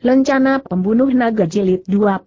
Lencana Pembunuh Naga Jilid 25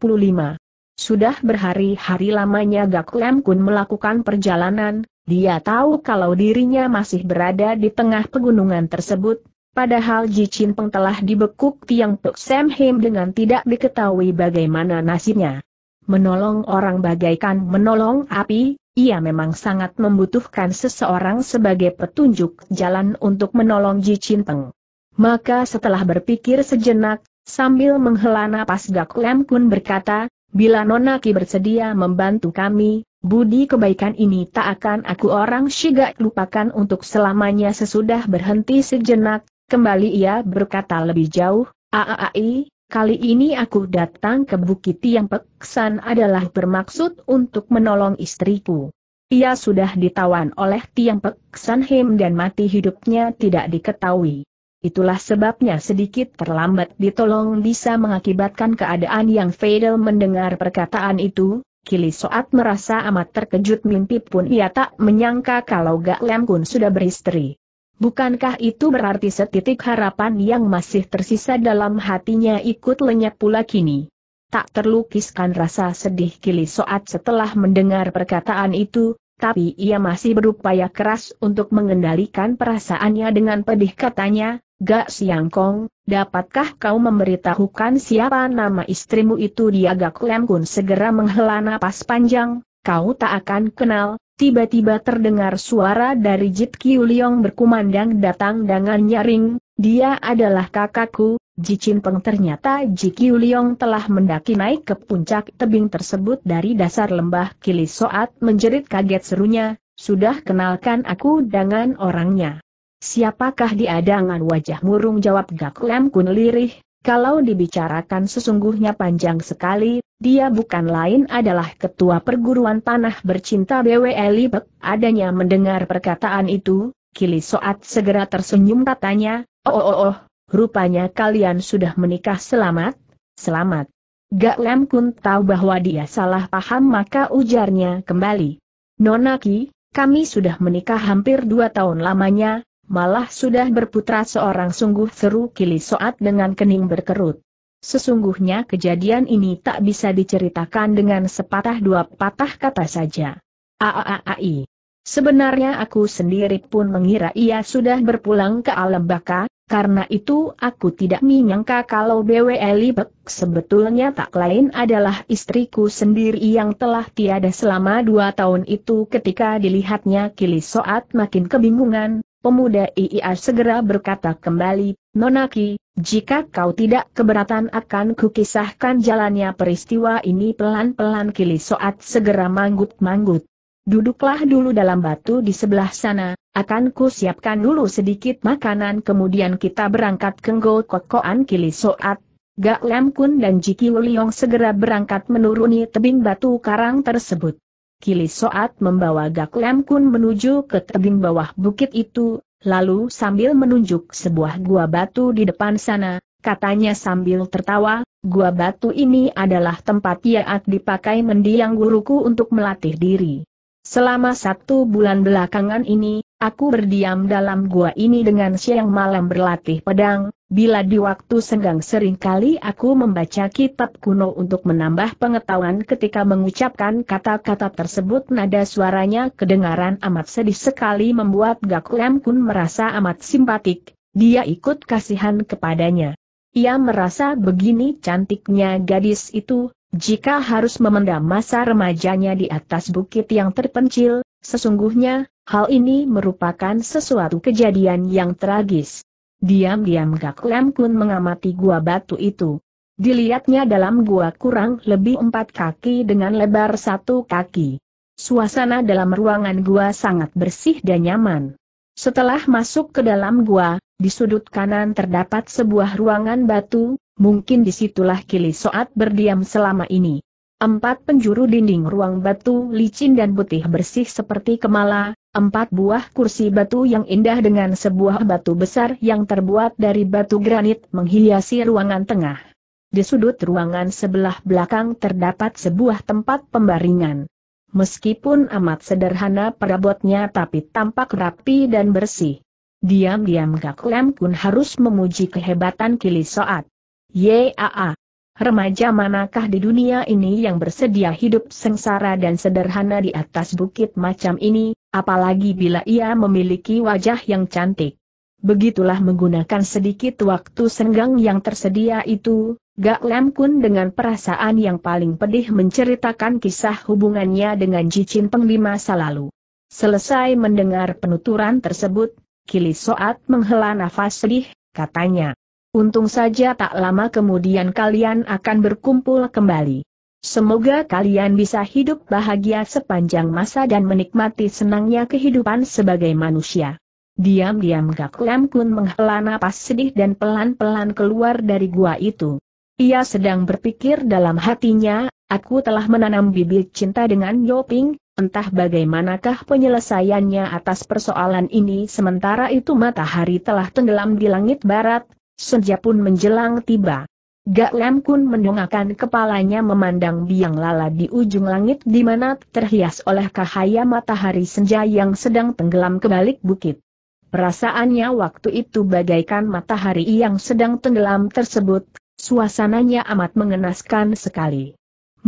Sudah berhari-hari lamanya Gak Lem Kun melakukan perjalanan, dia tahu kalau dirinya masih berada di tengah pegunungan tersebut, padahal Ji Chin Peng telah dibekuk Tiang Tuk Sam Him dengan tidak diketahui bagaimana nasibnya. Menolong orang bagaikan menolong api, ia memang sangat membutuhkan seseorang sebagai petunjuk jalan untuk menolong Ji Chin Peng. Maka setelah berpikir sejenak, Sambil menghela napas Gak Lem Kun berkata, bila Nona Ki bersedia membantu kami, budi kebaikan ini tak akan aku orang Shiga lupakan untuk selamanya sesudah berhenti sejenak, kembali ia berkata lebih jauh, Aai, kali ini aku datang ke Bukit Tiang peksan adalah bermaksud untuk menolong istriku. Ia sudah ditawan oleh Tiang Peksan Him dan mati hidupnya tidak diketahui. Itulah sebabnya sedikit terlambat ditolong bisa mengakibatkan keadaan yang fatal. mendengar perkataan itu, Kili Soat merasa amat terkejut mimpi pun ia tak menyangka kalau Gak Lem Kun sudah beristri. Bukankah itu berarti setitik harapan yang masih tersisa dalam hatinya ikut lenyap pula kini? Tak terlukiskan rasa sedih Kili Soat setelah mendengar perkataan itu, tapi ia masih berupaya keras untuk mengendalikan perasaannya dengan pedih katanya, Gak siang kong, dapatkah kau memberitahukan siapa nama istrimu itu dia Gak Lem Kun segera menghela napas panjang, kau tak akan kenal, tiba-tiba terdengar suara dari Jit Kiu Liong berkumandang datang dengan nyaring, dia adalah kakakku, Ji Peng ternyata Ji Kiu Liong telah mendaki naik ke puncak tebing tersebut dari dasar lembah Kili Soat menjerit kaget serunya, sudah kenalkan aku dengan orangnya. Siapakah dia dengan wajah murung jawab Gak Lem Kun lirih, kalau dibicarakan sesungguhnya panjang sekali, dia bukan lain adalah ketua perguruan tanah bercinta BW Libek. Adanya mendengar perkataan itu, Kili Soat segera tersenyum katanya, oh oh oh, oh rupanya kalian sudah menikah selamat, selamat. Gak Lem Kun tahu bahwa dia salah paham maka ujarnya kembali. Nonaki, kami sudah menikah hampir dua tahun lamanya, Malah sudah berputra seorang sungguh seru kili soat dengan kening berkerut. Sesungguhnya kejadian ini tak bisa diceritakan dengan sepatah dua patah kata saja. Aaai. Sebenarnya aku sendiri pun mengira ia sudah berpulang ke alam baka, karena itu aku tidak menyangka kalau Bwe Libek sebetulnya tak lain adalah istriku sendiri yang telah tiada selama dua tahun itu ketika dilihatnya kili soat makin kebingungan, Pemuda IIA segera berkata kembali, Nonaki, jika kau tidak keberatan akan kukisahkan jalannya peristiwa ini pelan-pelan kili soat segera manggut-manggut. Duduklah dulu dalam batu di sebelah sana, akan ku siapkan dulu sedikit makanan kemudian kita berangkat ke Ngo kokoan kili soat. Gak Lam Kun dan Jiki Wuliong segera berangkat menuruni tebing batu karang tersebut. Kili Soat membawa Gak Lem Kun menuju ke tebing bawah bukit itu, lalu sambil menunjuk sebuah gua batu di depan sana, katanya sambil tertawa, gua batu ini adalah tempat Yaat dipakai mendiang guruku untuk melatih diri. Selama satu bulan belakangan ini, aku berdiam dalam gua ini dengan siang malam berlatih pedang, bila di waktu senggang seringkali aku membaca kitab kuno untuk menambah pengetahuan ketika mengucapkan kata-kata tersebut nada suaranya kedengaran amat sedih sekali membuat Gak Kun merasa amat simpatik, dia ikut kasihan kepadanya. Ia merasa begini cantiknya gadis itu, jika harus memendam masa remajanya di atas bukit yang terpencil, sesungguhnya, hal ini merupakan sesuatu kejadian yang tragis. Diam-diam Gak Lem Kun mengamati gua batu itu. Dilihatnya dalam gua kurang lebih empat kaki dengan lebar satu kaki. Suasana dalam ruangan gua sangat bersih dan nyaman. Setelah masuk ke dalam gua, di sudut kanan terdapat sebuah ruangan batu, mungkin disitulah kili soat berdiam selama ini. Empat penjuru dinding ruang batu licin dan putih bersih seperti kemala, empat buah kursi batu yang indah dengan sebuah batu besar yang terbuat dari batu granit menghiasi ruangan tengah. Di sudut ruangan sebelah belakang terdapat sebuah tempat pembaringan. Meskipun amat sederhana perabotnya tapi tampak rapi dan bersih. Diam-diam Gaklem Kun harus memuji kehebatan Kili Soat. YAA. Remaja manakah di dunia ini yang bersedia hidup sengsara dan sederhana di atas bukit macam ini, apalagi bila ia memiliki wajah yang cantik. Begitulah menggunakan sedikit waktu senggang yang tersedia itu, Gak lem Kun dengan perasaan yang paling pedih menceritakan kisah hubungannya dengan Jicin Peng di masa lalu. Selesai mendengar penuturan tersebut, Kili Soat menghela nafas sedih, katanya. Untung saja tak lama kemudian kalian akan berkumpul kembali. Semoga kalian bisa hidup bahagia sepanjang masa dan menikmati senangnya kehidupan sebagai manusia. Diam-diam Gak Lam Kun menghela napas sedih dan pelan-pelan keluar dari gua itu. Ia sedang berpikir dalam hatinya, aku telah menanam bibit cinta dengan Yoping, entah bagaimanakah penyelesaiannya atas persoalan ini sementara itu matahari telah tenggelam di langit barat, Senja pun menjelang tiba. Gak Lem Kun mendongakkan kepalanya memandang biang lala di ujung langit di mana terhias oleh cahaya matahari senja yang sedang tenggelam ke balik bukit. Perasaannya waktu itu bagaikan matahari yang sedang tenggelam tersebut, suasananya amat mengenaskan sekali.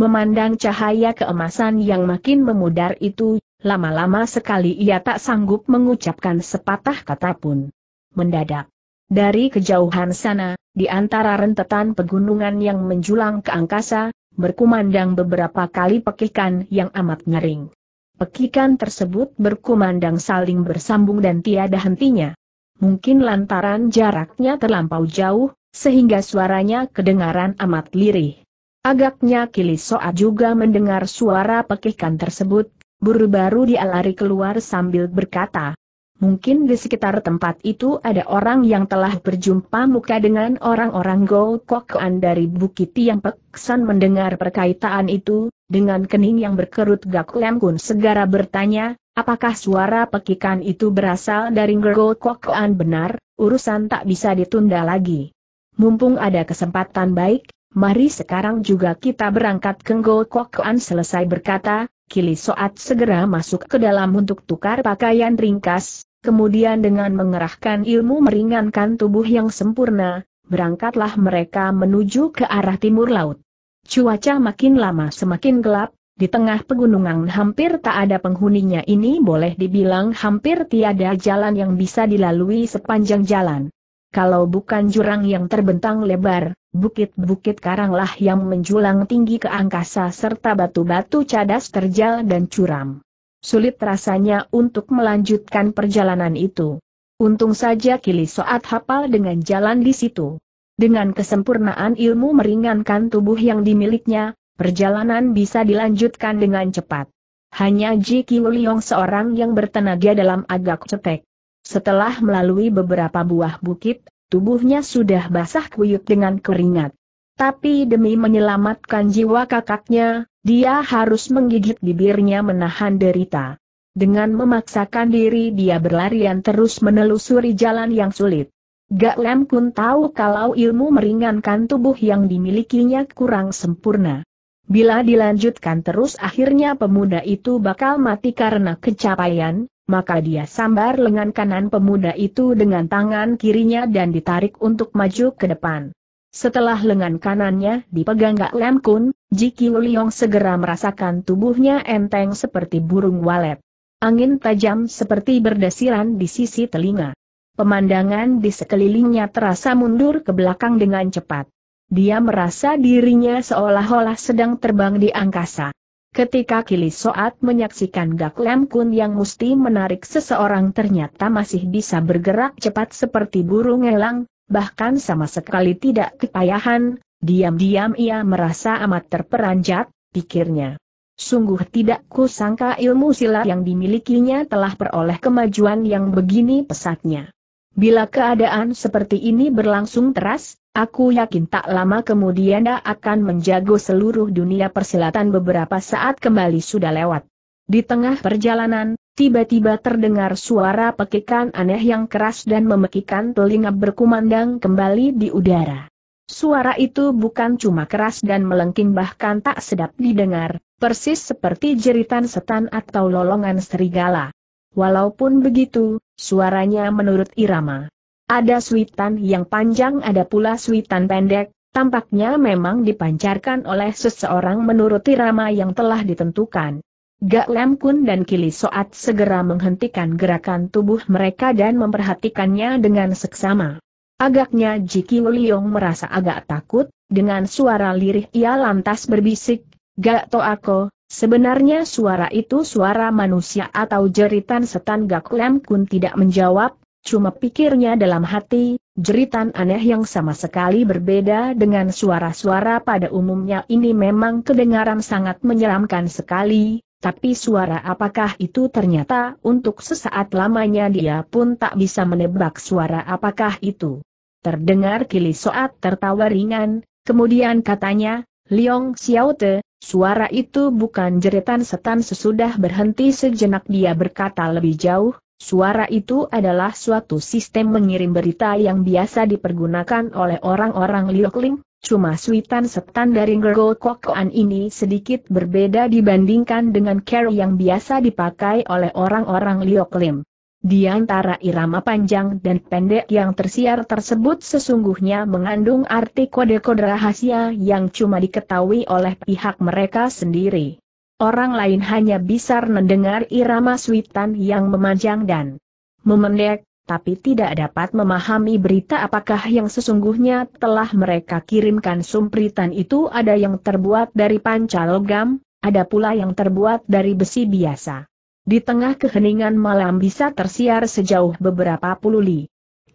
Memandang cahaya keemasan yang makin memudar itu, lama-lama sekali ia tak sanggup mengucapkan sepatah kata pun. Mendadak dari kejauhan sana, di antara rentetan pegunungan yang menjulang ke angkasa, berkumandang beberapa kali pekikan yang amat ngering. Pekikan tersebut berkumandang saling bersambung dan tiada hentinya. Mungkin lantaran jaraknya terlampau jauh, sehingga suaranya kedengaran amat lirih. Agaknya Kilisoa juga mendengar suara pekikan tersebut, buru-baru dia lari keluar sambil berkata, Mungkin di sekitar tempat itu ada orang yang telah berjumpa muka dengan orang-orang Gokokan dari Bukit Tiang Peksan mendengar perkaitan itu, dengan kening yang berkerut Gak Lem segera bertanya, apakah suara pekikan itu berasal dari Gokokan benar, urusan tak bisa ditunda lagi. Mumpung ada kesempatan baik, mari sekarang juga kita berangkat ke Gokokan selesai berkata, Kili Soat segera masuk ke dalam untuk tukar pakaian ringkas, Kemudian dengan mengerahkan ilmu meringankan tubuh yang sempurna, berangkatlah mereka menuju ke arah timur laut. Cuaca makin lama semakin gelap, di tengah pegunungan hampir tak ada penghuninya ini boleh dibilang hampir tiada jalan yang bisa dilalui sepanjang jalan. Kalau bukan jurang yang terbentang lebar, bukit-bukit karanglah yang menjulang tinggi ke angkasa serta batu-batu cadas terjal dan curam. Sulit rasanya untuk melanjutkan perjalanan itu. Untung saja Kili Soat hafal dengan jalan di situ. Dengan kesempurnaan ilmu meringankan tubuh yang dimiliknya, perjalanan bisa dilanjutkan dengan cepat. Hanya Ji Kiuliong seorang yang bertenaga dalam agak cetek. Setelah melalui beberapa buah bukit, tubuhnya sudah basah kuyup dengan keringat. Tapi demi menyelamatkan jiwa kakaknya, dia harus menggigit bibirnya menahan derita. Dengan memaksakan diri dia berlarian terus menelusuri jalan yang sulit. Gak Lem Kun tahu kalau ilmu meringankan tubuh yang dimilikinya kurang sempurna. Bila dilanjutkan terus akhirnya pemuda itu bakal mati karena kecapaian, maka dia sambar lengan kanan pemuda itu dengan tangan kirinya dan ditarik untuk maju ke depan. Setelah lengan kanannya dipegang Gak Lem Kun, Ji Liong segera merasakan tubuhnya enteng seperti burung walet. Angin tajam seperti berdesiran di sisi telinga. Pemandangan di sekelilingnya terasa mundur ke belakang dengan cepat. Dia merasa dirinya seolah-olah sedang terbang di angkasa. Ketika Kili Soat menyaksikan Gak Lem Kun yang mesti menarik seseorang ternyata masih bisa bergerak cepat seperti burung elang, bahkan sama sekali tidak kepayahan, Diam-diam ia merasa amat terperanjat, pikirnya. Sungguh tidak kusangka ilmu silat yang dimilikinya telah peroleh kemajuan yang begini pesatnya. Bila keadaan seperti ini berlangsung teras, aku yakin tak lama kemudian dia akan menjago seluruh dunia persilatan beberapa saat kembali sudah lewat. Di tengah perjalanan, tiba-tiba terdengar suara pekikan aneh yang keras dan memekikan telinga berkumandang kembali di udara. Suara itu bukan cuma keras dan melengking bahkan tak sedap didengar, persis seperti jeritan setan atau lolongan serigala. Walaupun begitu, suaranya menurut irama. Ada suitan yang panjang ada pula suitan pendek, tampaknya memang dipancarkan oleh seseorang menurut irama yang telah ditentukan. Gak Lem Kun dan Kili Soat segera menghentikan gerakan tubuh mereka dan memperhatikannya dengan seksama. Agaknya Jiki Liong merasa agak takut, dengan suara lirih ia lantas berbisik, Gak to aku, sebenarnya suara itu suara manusia atau jeritan setan Gak Lem Kun tidak menjawab, cuma pikirnya dalam hati, jeritan aneh yang sama sekali berbeda dengan suara-suara pada umumnya ini memang kedengaran sangat menyeramkan sekali, tapi suara apakah itu ternyata untuk sesaat lamanya dia pun tak bisa menebak suara apakah itu. Terdengar kili soat tertawa ringan, kemudian katanya, Liong Te, suara itu bukan jeritan setan sesudah berhenti sejenak dia berkata lebih jauh, Suara itu adalah suatu sistem mengirim berita yang biasa dipergunakan oleh orang-orang Liokling, Cuma suitan setan dari Gergo Kokoan ini sedikit berbeda dibandingkan dengan care yang biasa dipakai oleh orang-orang Lioklim. Di antara irama panjang dan pendek yang tersiar tersebut sesungguhnya mengandung arti kode-kode rahasia yang cuma diketahui oleh pihak mereka sendiri. Orang lain hanya bisa mendengar irama suitan yang memanjang dan memendek, tapi tidak dapat memahami berita apakah yang sesungguhnya telah mereka kirimkan sumpritan itu ada yang terbuat dari panca logam, ada pula yang terbuat dari besi biasa. Di tengah keheningan malam bisa tersiar sejauh beberapa puluh li.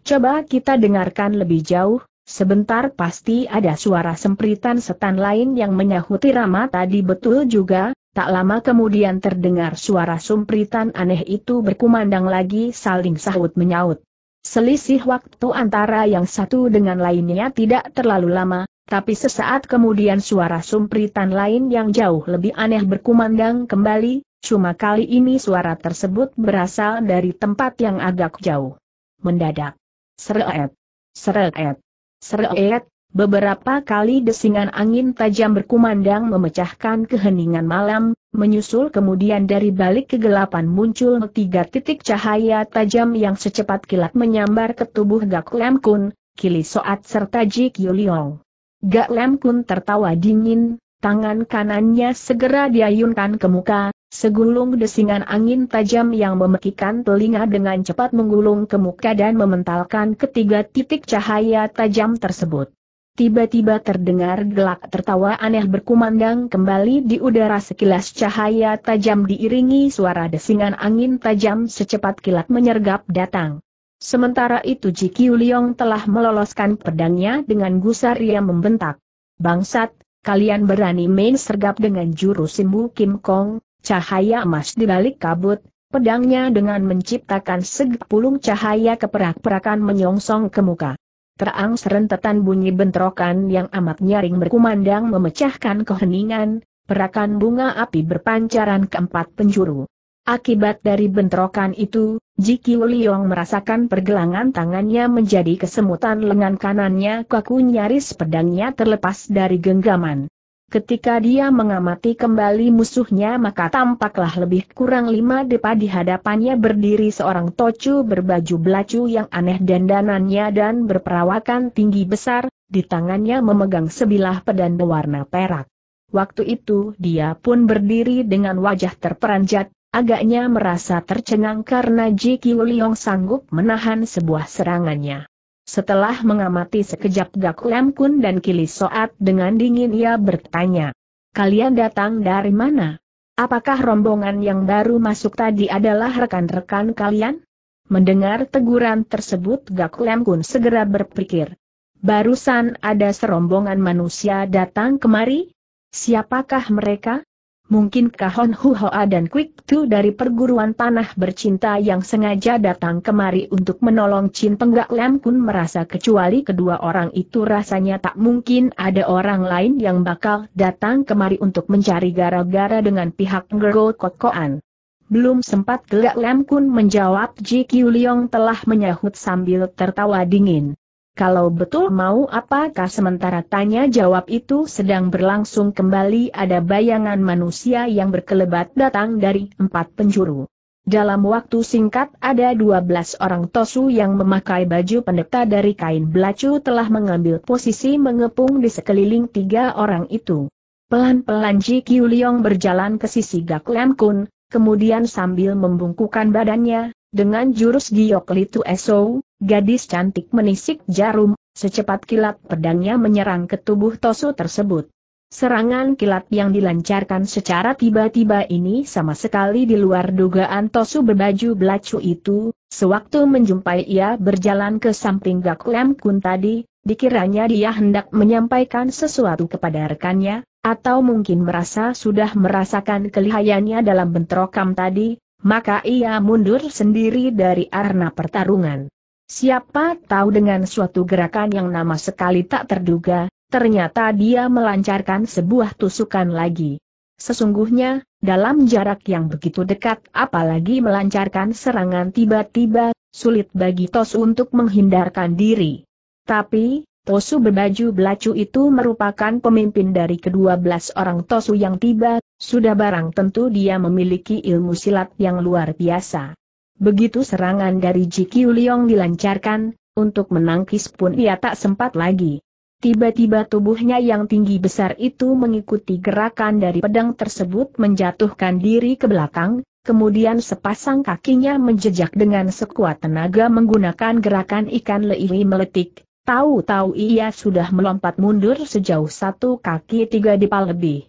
Coba kita dengarkan lebih jauh, sebentar pasti ada suara sempritan setan lain yang menyahuti Rama tadi betul juga, Tak lama kemudian terdengar suara sumpritan aneh itu berkumandang lagi saling sahut menyaut. Selisih waktu antara yang satu dengan lainnya tidak terlalu lama, tapi sesaat kemudian suara sumpritan lain yang jauh lebih aneh berkumandang kembali, cuma kali ini suara tersebut berasal dari tempat yang agak jauh. Mendadak. Seret. Seret. Seret. Beberapa kali desingan angin tajam berkumandang memecahkan keheningan malam, menyusul kemudian dari balik kegelapan muncul tiga titik cahaya tajam yang secepat kilat menyambar ke tubuh Gak Lem Kun, Kili Soat serta Ji Yuliong. Gak Lem Kun tertawa dingin, tangan kanannya segera diayunkan ke muka, segulung desingan angin tajam yang memekikan telinga dengan cepat menggulung ke muka dan mementalkan ketiga titik cahaya tajam tersebut. Tiba-tiba terdengar gelak tertawa aneh berkumandang kembali di udara sekilas cahaya tajam diiringi suara desingan angin tajam secepat kilat menyergap datang. Sementara itu Ji Kiu Liong telah meloloskan pedangnya dengan gusar ia membentak. Bangsat, kalian berani main sergap dengan jurus simbu Kim Kong, cahaya emas di balik kabut, pedangnya dengan menciptakan segepulung cahaya keperak-perakan menyongsong ke muka. Terang serentetan bunyi bentrokan yang amat nyaring berkumandang memecahkan keheningan, perakan bunga api berpancaran keempat penjuru. Akibat dari bentrokan itu, Jiki Liong merasakan pergelangan tangannya menjadi kesemutan lengan kanannya kaku nyaris pedangnya terlepas dari genggaman. Ketika dia mengamati kembali musuhnya maka tampaklah lebih kurang lima depa di hadapannya berdiri seorang tocu berbaju belacu yang aneh dandanannya dan berperawakan tinggi besar, di tangannya memegang sebilah pedang berwarna perak. Waktu itu dia pun berdiri dengan wajah terperanjat, agaknya merasa tercengang karena Ji Liong sanggup menahan sebuah serangannya. Setelah mengamati sekejap Lam Kun dan Kili Soat dengan dingin ia bertanya. Kalian datang dari mana? Apakah rombongan yang baru masuk tadi adalah rekan-rekan kalian? Mendengar teguran tersebut Lam Kun segera berpikir. Barusan ada serombongan manusia datang kemari? Siapakah mereka? Mungkin kahon Huhoa dan Quick Tu dari perguruan tanah bercinta yang sengaja datang kemari untuk menolong Chin Penggak Lem Kun merasa kecuali kedua orang itu rasanya tak mungkin ada orang lain yang bakal datang kemari untuk mencari gara-gara dengan pihak Ngergo Kokoan. Belum sempat Gak Lem Kun menjawab Ji Kiu Leong telah menyahut sambil tertawa dingin. Kalau betul mau apakah sementara tanya jawab itu sedang berlangsung kembali ada bayangan manusia yang berkelebat datang dari empat penjuru. Dalam waktu singkat ada 12 orang tosu yang memakai baju pendeta dari kain belacu telah mengambil posisi mengepung di sekeliling tiga orang itu. Pelan-pelan Ji Kiuliong berjalan ke sisi Gak Lam Kun, kemudian sambil membungkukan badannya, dengan jurus Giok Litu Esou, Gadis cantik menisik jarum, secepat kilat pedangnya menyerang ke tubuh Tosu tersebut. Serangan kilat yang dilancarkan secara tiba-tiba ini sama sekali di luar dugaan Tosu berbaju belacu itu, sewaktu menjumpai ia berjalan ke samping Gaklem Kun tadi, dikiranya dia hendak menyampaikan sesuatu kepada rekannya, atau mungkin merasa sudah merasakan kelihayannya dalam bentrokam tadi, maka ia mundur sendiri dari arena pertarungan. Siapa tahu dengan suatu gerakan yang nama sekali tak terduga, ternyata dia melancarkan sebuah tusukan lagi. Sesungguhnya, dalam jarak yang begitu dekat apalagi melancarkan serangan tiba-tiba, sulit bagi Tos untuk menghindarkan diri. Tapi, Tosu berbaju belacu itu merupakan pemimpin dari kedua belas orang Tosu yang tiba, sudah barang tentu dia memiliki ilmu silat yang luar biasa. Begitu serangan dari Ji Liong dilancarkan, untuk menangkis pun ia tak sempat lagi. Tiba-tiba tubuhnya yang tinggi besar itu mengikuti gerakan dari pedang tersebut menjatuhkan diri ke belakang, kemudian sepasang kakinya menjejak dengan sekuat tenaga menggunakan gerakan ikan leiri meletik, tahu-tahu ia sudah melompat mundur sejauh satu kaki tiga dipal lebih.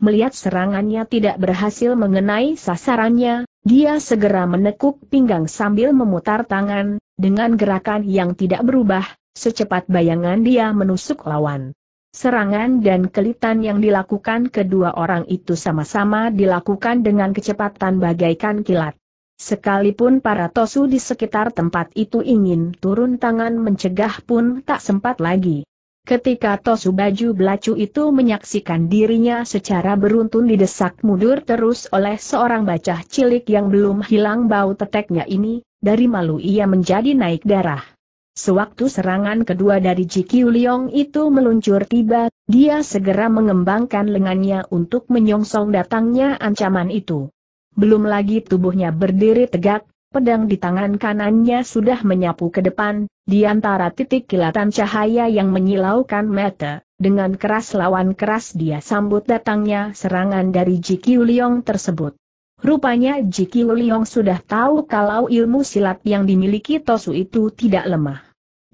Melihat serangannya tidak berhasil mengenai sasarannya, dia segera menekuk pinggang sambil memutar tangan, dengan gerakan yang tidak berubah, secepat bayangan dia menusuk lawan. Serangan dan kelitan yang dilakukan kedua orang itu sama-sama dilakukan dengan kecepatan bagaikan kilat. Sekalipun para tosu di sekitar tempat itu ingin turun tangan mencegah pun tak sempat lagi. Ketika Tosu Baju Belacu itu menyaksikan dirinya secara beruntun didesak mundur terus oleh seorang bacah cilik yang belum hilang bau teteknya ini, dari malu ia menjadi naik darah. Sewaktu serangan kedua dari Jikyu Liong itu meluncur tiba, dia segera mengembangkan lengannya untuk menyongsong datangnya ancaman itu. Belum lagi tubuhnya berdiri tegak, Pedang di tangan kanannya sudah menyapu ke depan, di antara titik kilatan cahaya yang menyilaukan mata, dengan keras lawan keras dia sambut datangnya serangan dari Jikiu Liong tersebut. Rupanya Jikiu Liong sudah tahu kalau ilmu silat yang dimiliki Tosu itu tidak lemah.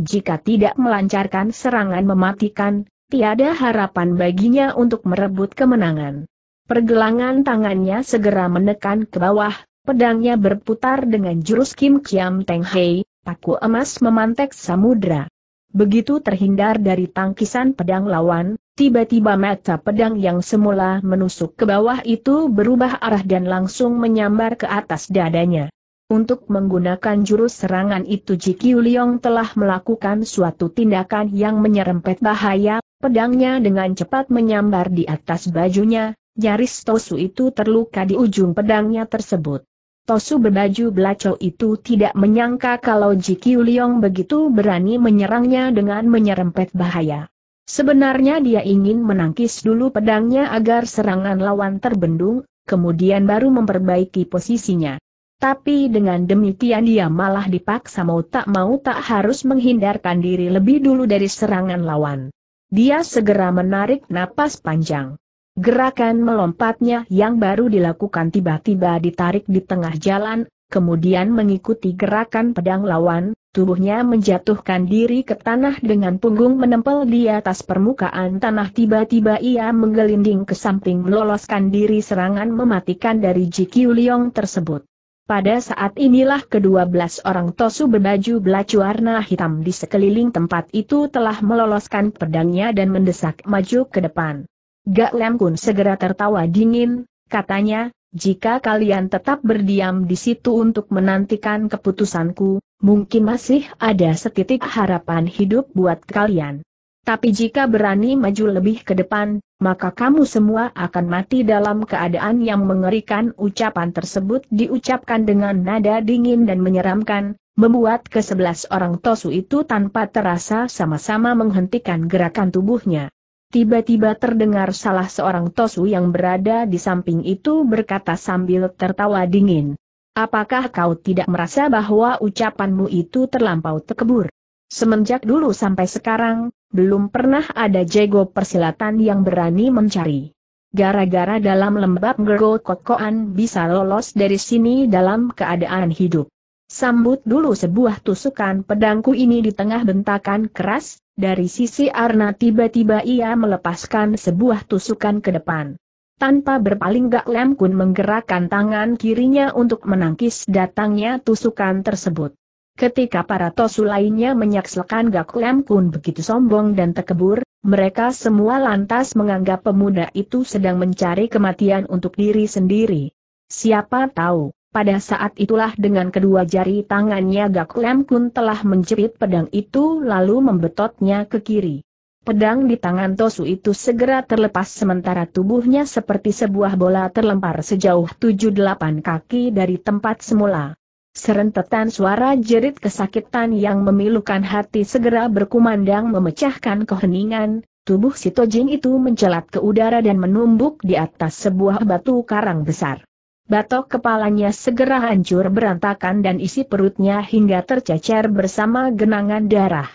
Jika tidak melancarkan serangan mematikan, tiada harapan baginya untuk merebut kemenangan. Pergelangan tangannya segera menekan ke bawah, pedangnya berputar dengan jurus Kim Kiam Teng Hei, paku emas memantek samudra. Begitu terhindar dari tangkisan pedang lawan, tiba-tiba mata pedang yang semula menusuk ke bawah itu berubah arah dan langsung menyambar ke atas dadanya. Untuk menggunakan jurus serangan itu Ji Liong telah melakukan suatu tindakan yang menyerempet bahaya, pedangnya dengan cepat menyambar di atas bajunya, nyaris Tosu itu terluka di ujung pedangnya tersebut. Tosu berbaju belaco itu tidak menyangka kalau Ji Liong begitu berani menyerangnya dengan menyerempet bahaya. Sebenarnya dia ingin menangkis dulu pedangnya agar serangan lawan terbendung, kemudian baru memperbaiki posisinya. Tapi dengan demikian dia malah dipaksa mau tak mau tak harus menghindarkan diri lebih dulu dari serangan lawan. Dia segera menarik napas panjang. Gerakan melompatnya yang baru dilakukan tiba-tiba ditarik di tengah jalan, kemudian mengikuti gerakan pedang lawan, tubuhnya menjatuhkan diri ke tanah dengan punggung menempel di atas permukaan tanah tiba-tiba ia menggelinding ke samping meloloskan diri serangan mematikan dari Ji Liong tersebut. Pada saat inilah kedua belas orang Tosu berbaju belacu warna hitam di sekeliling tempat itu telah meloloskan pedangnya dan mendesak maju ke depan. Gak Lem Kun segera tertawa dingin, katanya, jika kalian tetap berdiam di situ untuk menantikan keputusanku, mungkin masih ada setitik harapan hidup buat kalian. Tapi jika berani maju lebih ke depan, maka kamu semua akan mati dalam keadaan yang mengerikan ucapan tersebut diucapkan dengan nada dingin dan menyeramkan, membuat kesebelas orang tosu itu tanpa terasa sama-sama menghentikan gerakan tubuhnya. Tiba-tiba terdengar salah seorang Tosu yang berada di samping itu berkata sambil tertawa dingin. Apakah kau tidak merasa bahwa ucapanmu itu terlampau tekebur? Semenjak dulu sampai sekarang, belum pernah ada jago persilatan yang berani mencari. Gara-gara dalam lembab gergo kokoan bisa lolos dari sini dalam keadaan hidup. Sambut dulu sebuah tusukan pedangku ini di tengah bentakan keras, dari sisi Arna tiba-tiba ia melepaskan sebuah tusukan ke depan. Tanpa berpaling Gak Lem Kun menggerakkan tangan kirinya untuk menangkis datangnya tusukan tersebut. Ketika para tosu lainnya menyaksikan Gak Lem Kun begitu sombong dan tekebur, mereka semua lantas menganggap pemuda itu sedang mencari kematian untuk diri sendiri. Siapa tahu, pada saat itulah dengan kedua jari tangannya Gak Lem Kun telah menjepit pedang itu lalu membetotnya ke kiri. Pedang di tangan Tosu itu segera terlepas sementara tubuhnya seperti sebuah bola terlempar sejauh 7-8 kaki dari tempat semula. Serentetan suara jerit kesakitan yang memilukan hati segera berkumandang memecahkan keheningan, tubuh si Tojin itu mencelat ke udara dan menumbuk di atas sebuah batu karang besar. Batok kepalanya segera hancur berantakan dan isi perutnya hingga tercecer bersama genangan darah.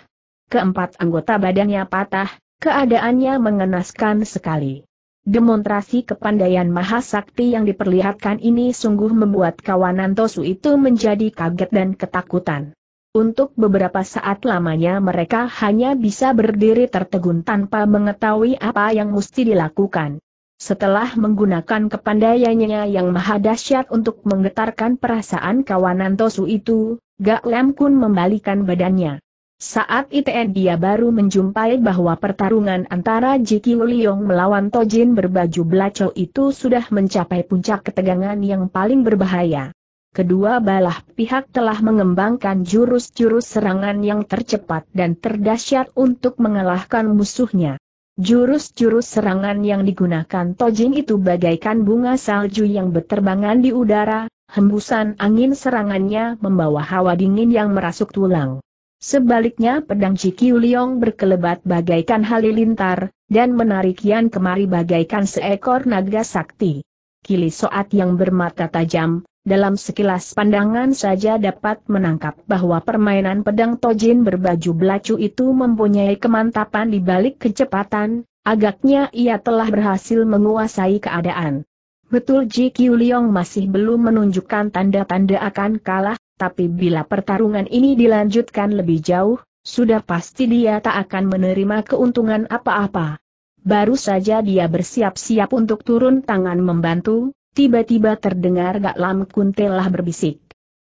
Keempat anggota badannya patah, keadaannya mengenaskan sekali. Demonstrasi kepandaian Mahasakti yang diperlihatkan ini sungguh membuat kawanan Tosu itu menjadi kaget dan ketakutan. Untuk beberapa saat lamanya mereka hanya bisa berdiri tertegun tanpa mengetahui apa yang mesti dilakukan. Setelah menggunakan kepandaiannya yang maha dahsyat untuk menggetarkan perasaan kawanan Tosu itu, Gak Lem Kun membalikan badannya. Saat ITN dia baru menjumpai bahwa pertarungan antara Jiki Wuliong melawan Tojin berbaju belaco itu sudah mencapai puncak ketegangan yang paling berbahaya. Kedua balah pihak telah mengembangkan jurus-jurus serangan yang tercepat dan terdahsyat untuk mengalahkan musuhnya. Jurus-jurus serangan yang digunakan Tojin itu bagaikan bunga salju yang berterbangan di udara, hembusan angin serangannya membawa hawa dingin yang merasuk tulang. Sebaliknya pedang Jikiu Liong berkelebat bagaikan halilintar, dan menarik Yan kemari bagaikan seekor naga sakti. Kili soat yang bermata tajam, dalam sekilas pandangan saja dapat menangkap bahwa permainan pedang Tojin berbaju belacu itu mempunyai kemantapan di balik kecepatan, agaknya ia telah berhasil menguasai keadaan. Betul Ji Kiu Liong masih belum menunjukkan tanda-tanda akan kalah, tapi bila pertarungan ini dilanjutkan lebih jauh, sudah pasti dia tak akan menerima keuntungan apa-apa. Baru saja dia bersiap-siap untuk turun tangan membantu, Tiba-tiba terdengar Gak Lam Kun telah berbisik.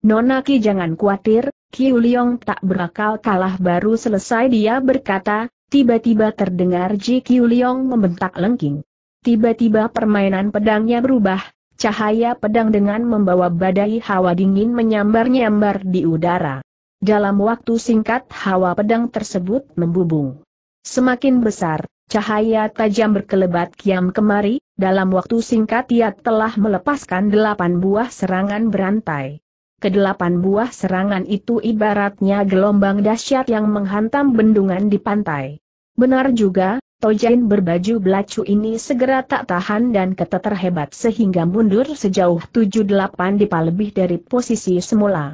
Nona Ki jangan khawatir, Kiu Liong tak berakal kalah baru selesai dia berkata, tiba-tiba terdengar Ji Kiu Liong membentak lengking. Tiba-tiba permainan pedangnya berubah, cahaya pedang dengan membawa badai hawa dingin menyambar-nyambar di udara. Dalam waktu singkat hawa pedang tersebut membubung. Semakin besar, Cahaya tajam berkelebat kiam kemari, dalam waktu singkat ia telah melepaskan delapan buah serangan berantai. Kedelapan buah serangan itu ibaratnya gelombang dahsyat yang menghantam bendungan di pantai. Benar juga, Tojain berbaju belacu ini segera tak tahan dan keteter hebat sehingga mundur sejauh tujuh delapan dipa lebih dari posisi semula.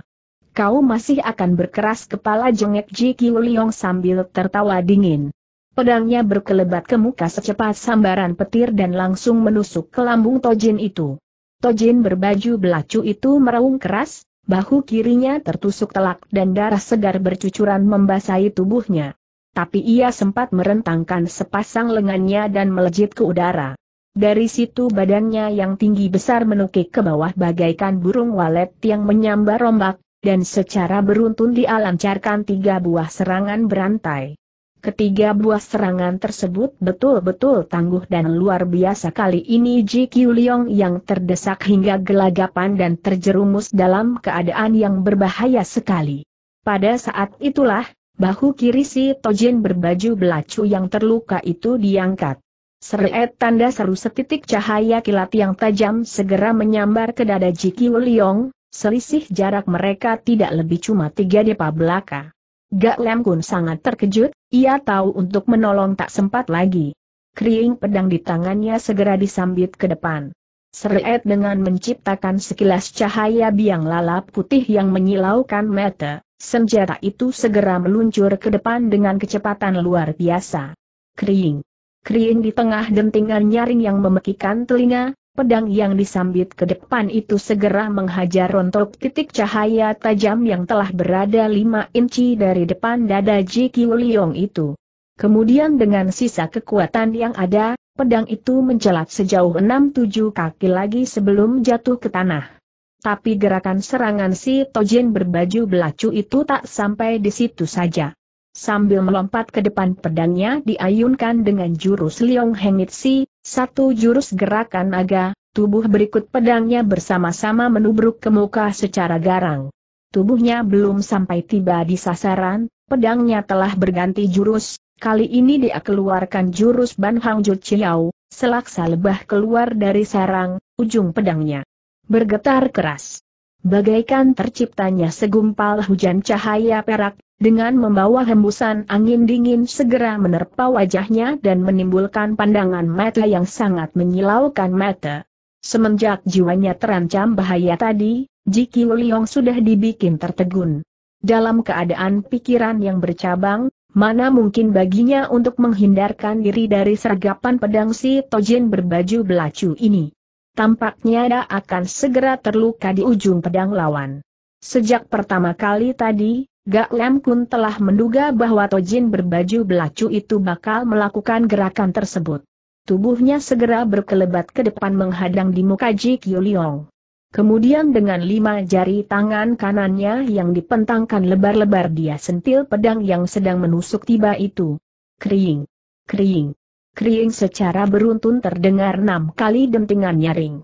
Kau masih akan berkeras kepala jengek Ji Liong sambil tertawa dingin. Pedangnya berkelebat ke muka secepat sambaran petir dan langsung menusuk ke lambung Tojin itu. Tojin berbaju belacu itu meraung keras, bahu kirinya tertusuk telak dan darah segar bercucuran membasahi tubuhnya. Tapi ia sempat merentangkan sepasang lengannya dan melejit ke udara. Dari situ badannya yang tinggi besar menukik ke bawah bagaikan burung walet yang menyambar rombak, dan secara beruntun dialancarkan tiga buah serangan berantai. Ketiga buah serangan tersebut betul-betul tangguh dan luar biasa kali ini Ji Qiu Leong yang terdesak hingga gelagapan dan terjerumus dalam keadaan yang berbahaya sekali. Pada saat itulah, bahu kiri si Tojin berbaju belacu yang terluka itu diangkat. Seret tanda seru setitik cahaya kilat yang tajam segera menyambar ke dada Ji Qiu Leong, selisih jarak mereka tidak lebih cuma tiga depa belaka. Gak Lem Kun sangat terkejut, ia tahu untuk menolong tak sempat lagi. Kering pedang di tangannya segera disambit ke depan. Seret dengan menciptakan sekilas cahaya biang lalap putih yang menyilaukan mata, senjata itu segera meluncur ke depan dengan kecepatan luar biasa. Kering. Kering di tengah dentingan nyaring yang memekikan telinga, Pedang yang disambit ke depan itu segera menghajar rontok titik cahaya tajam yang telah berada lima inci dari depan dada Ji Kiu Liong itu. Kemudian dengan sisa kekuatan yang ada, pedang itu mencelat sejauh 6-7 kaki lagi sebelum jatuh ke tanah. Tapi gerakan serangan si Tojin berbaju belacu itu tak sampai di situ saja. Sambil melompat ke depan pedangnya diayunkan dengan jurus Liong Hengit Si, satu jurus gerakan naga, tubuh berikut pedangnya bersama-sama menubruk ke muka secara garang. Tubuhnya belum sampai tiba di sasaran, pedangnya telah berganti jurus, kali ini dia keluarkan jurus Ban Hang Ju Chiao, selaksa lebah keluar dari sarang, ujung pedangnya. Bergetar keras. Bagaikan terciptanya segumpal hujan cahaya perak, dengan membawa hembusan angin dingin segera menerpa wajahnya dan menimbulkan pandangan mata yang sangat menyilaukan mata. Semenjak jiwanya terancam bahaya tadi, Jiki Liong sudah dibikin tertegun. Dalam keadaan pikiran yang bercabang, mana mungkin baginya untuk menghindarkan diri dari sergapan pedang si Tojin berbaju belacu ini. Tampaknya dia akan segera terluka di ujung pedang lawan. Sejak pertama kali tadi, Gak Lem Kun telah menduga bahwa Tojin berbaju belacu itu bakal melakukan gerakan tersebut. Tubuhnya segera berkelebat ke depan menghadang di muka Ji Kyuliong. Kemudian dengan lima jari tangan kanannya yang dipentangkan lebar-lebar dia sentil pedang yang sedang menusuk tiba itu. Kering, kering, kering secara beruntun terdengar enam kali dentingan nyaring.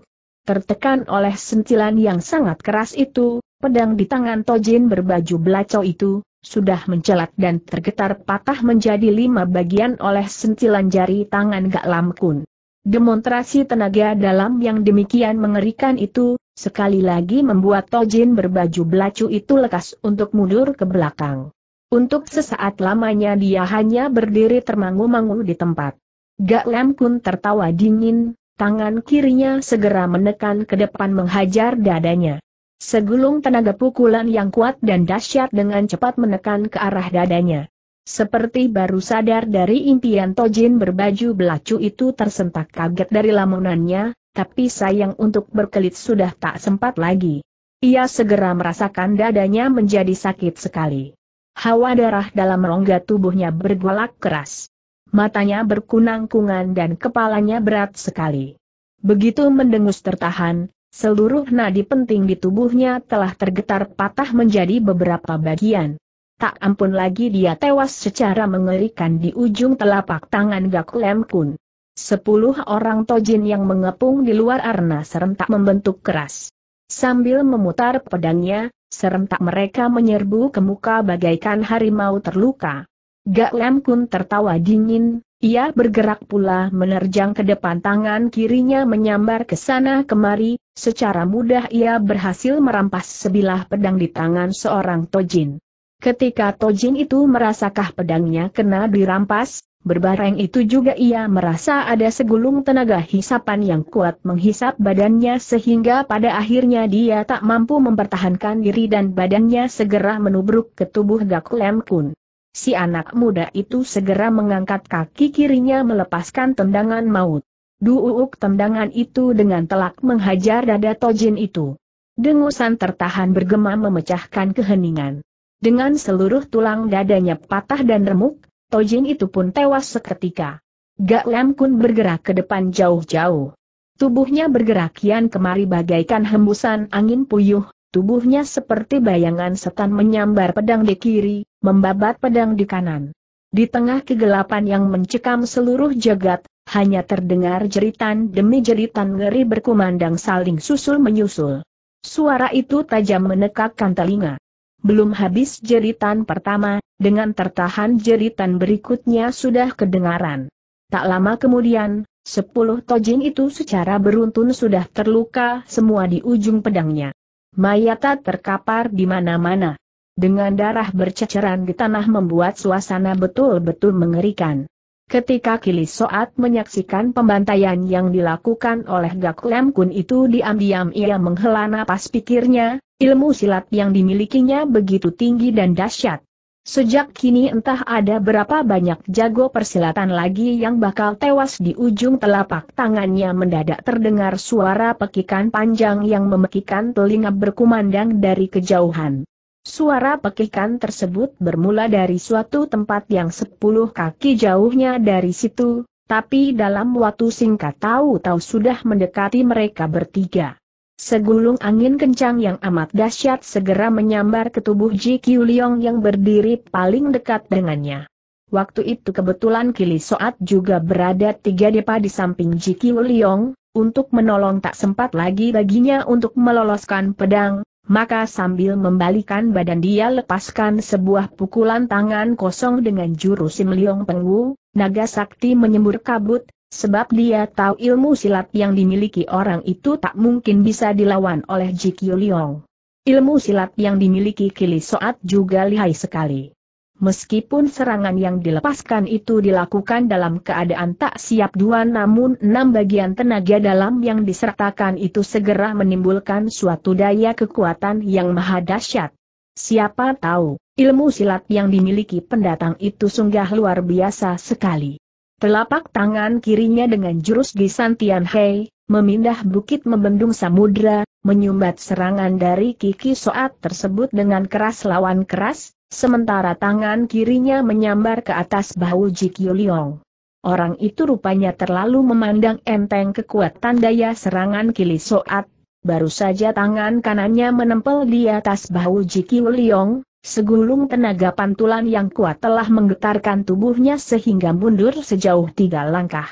Tertekan oleh sentilan yang sangat keras itu, Pedang di tangan Tojin berbaju belaco itu, sudah mencelat dan tergetar patah menjadi lima bagian oleh sentilan jari tangan Gak Lam Kun. Demonstrasi tenaga dalam yang demikian mengerikan itu, sekali lagi membuat Tojin berbaju belacu itu lekas untuk mundur ke belakang. Untuk sesaat lamanya dia hanya berdiri termangu-mangu di tempat. Gak Lam Kun tertawa dingin, tangan kirinya segera menekan ke depan menghajar dadanya. Segulung tenaga pukulan yang kuat dan dahsyat dengan cepat menekan ke arah dadanya. Seperti baru sadar dari impian Tojin berbaju belacu itu tersentak kaget dari lamunannya, tapi sayang untuk berkelit sudah tak sempat lagi. Ia segera merasakan dadanya menjadi sakit sekali. Hawa darah dalam rongga tubuhnya bergolak keras. Matanya berkunang-kungan dan kepalanya berat sekali. Begitu mendengus tertahan, Seluruh nadi penting di tubuhnya telah tergetar patah menjadi beberapa bagian. Tak ampun lagi dia tewas secara mengerikan di ujung telapak tangan Gak Lem Kun. Sepuluh orang tojin yang mengepung di luar arna serentak membentuk keras. Sambil memutar pedangnya, serentak mereka menyerbu ke muka bagaikan harimau terluka. Gak Lem Kun tertawa dingin, ia bergerak pula menerjang ke depan tangan kirinya menyambar ke sana kemari, Secara mudah ia berhasil merampas sebilah pedang di tangan seorang Tojin. Ketika Tojin itu merasakah pedangnya kena dirampas, berbareng itu juga ia merasa ada segulung tenaga hisapan yang kuat menghisap badannya sehingga pada akhirnya dia tak mampu mempertahankan diri dan badannya segera menubruk ke tubuh Gak Lem Kun. Si anak muda itu segera mengangkat kaki kirinya melepaskan tendangan maut. Duuk tendangan itu dengan telak menghajar dada Tojin itu. Dengusan tertahan bergema memecahkan keheningan. Dengan seluruh tulang dadanya patah dan remuk, Tojin itu pun tewas seketika. Gak Lam Kun bergerak ke depan jauh-jauh. Tubuhnya bergerak kian kemari bagaikan hembusan angin puyuh, Tubuhnya seperti bayangan setan menyambar pedang di kiri, membabat pedang di kanan. Di tengah kegelapan yang mencekam seluruh jagat, hanya terdengar jeritan demi jeritan ngeri berkumandang saling susul menyusul. Suara itu tajam menekakkan telinga. Belum habis jeritan pertama, dengan tertahan jeritan berikutnya sudah kedengaran. Tak lama kemudian, sepuluh tojin itu secara beruntun sudah terluka semua di ujung pedangnya. Mayata terkapar di mana-mana. Dengan darah berceceran di tanah membuat suasana betul-betul mengerikan. Ketika Kili Soat menyaksikan pembantaian yang dilakukan oleh Gak Lem Kun itu diam-diam ia menghela napas pikirnya, ilmu silat yang dimilikinya begitu tinggi dan dahsyat. Sejak kini entah ada berapa banyak jago persilatan lagi yang bakal tewas di ujung telapak tangannya mendadak terdengar suara pekikan panjang yang memekikan telinga berkumandang dari kejauhan. Suara pekikan tersebut bermula dari suatu tempat yang sepuluh kaki jauhnya dari situ, tapi dalam waktu singkat tahu-tahu sudah mendekati mereka bertiga. Segulung angin kencang yang amat dahsyat segera menyambar ke tubuh Ji Liong yang berdiri paling dekat dengannya. Waktu itu kebetulan Kili Soat juga berada tiga depa di samping Ji Liong, untuk menolong tak sempat lagi baginya untuk meloloskan pedang, maka sambil membalikan badan dia lepaskan sebuah pukulan tangan kosong dengan jurus Simliong Pengwu, naga sakti menyembur kabut, sebab dia tahu ilmu silat yang dimiliki orang itu tak mungkin bisa dilawan oleh Ji Liong. Ilmu silat yang dimiliki Kili Soat juga lihai sekali. Meskipun serangan yang dilepaskan itu dilakukan dalam keadaan tak siap dua namun enam bagian tenaga dalam yang disertakan itu segera menimbulkan suatu daya kekuatan yang maha dahsyat. Siapa tahu, ilmu silat yang dimiliki pendatang itu sungguh luar biasa sekali. Telapak tangan kirinya dengan jurus Tian Hei, memindah bukit membendung samudra, menyumbat serangan dari Kiki Soat tersebut dengan keras lawan keras, Sementara tangan kirinya menyambar ke atas bahu Ji Liong. Orang itu rupanya terlalu memandang enteng kekuatan daya serangan Kili Soat, baru saja tangan kanannya menempel di atas bahu Ji Liong, segulung tenaga pantulan yang kuat telah menggetarkan tubuhnya sehingga mundur sejauh tiga langkah.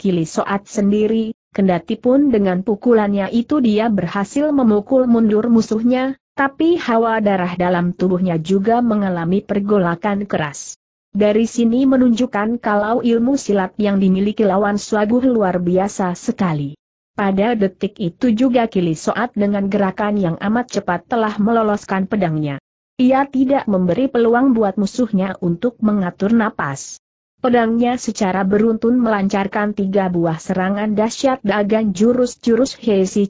Kili Soat sendiri, kendati pun dengan pukulannya itu dia berhasil memukul mundur musuhnya, tapi hawa darah dalam tubuhnya juga mengalami pergolakan keras. Dari sini menunjukkan kalau ilmu silat yang dimiliki lawan suaguh luar biasa sekali. Pada detik itu juga Kili Soat dengan gerakan yang amat cepat telah meloloskan pedangnya. Ia tidak memberi peluang buat musuhnya untuk mengatur napas. Pedangnya secara beruntun melancarkan tiga buah serangan dahsyat dagang jurus-jurus Hei Si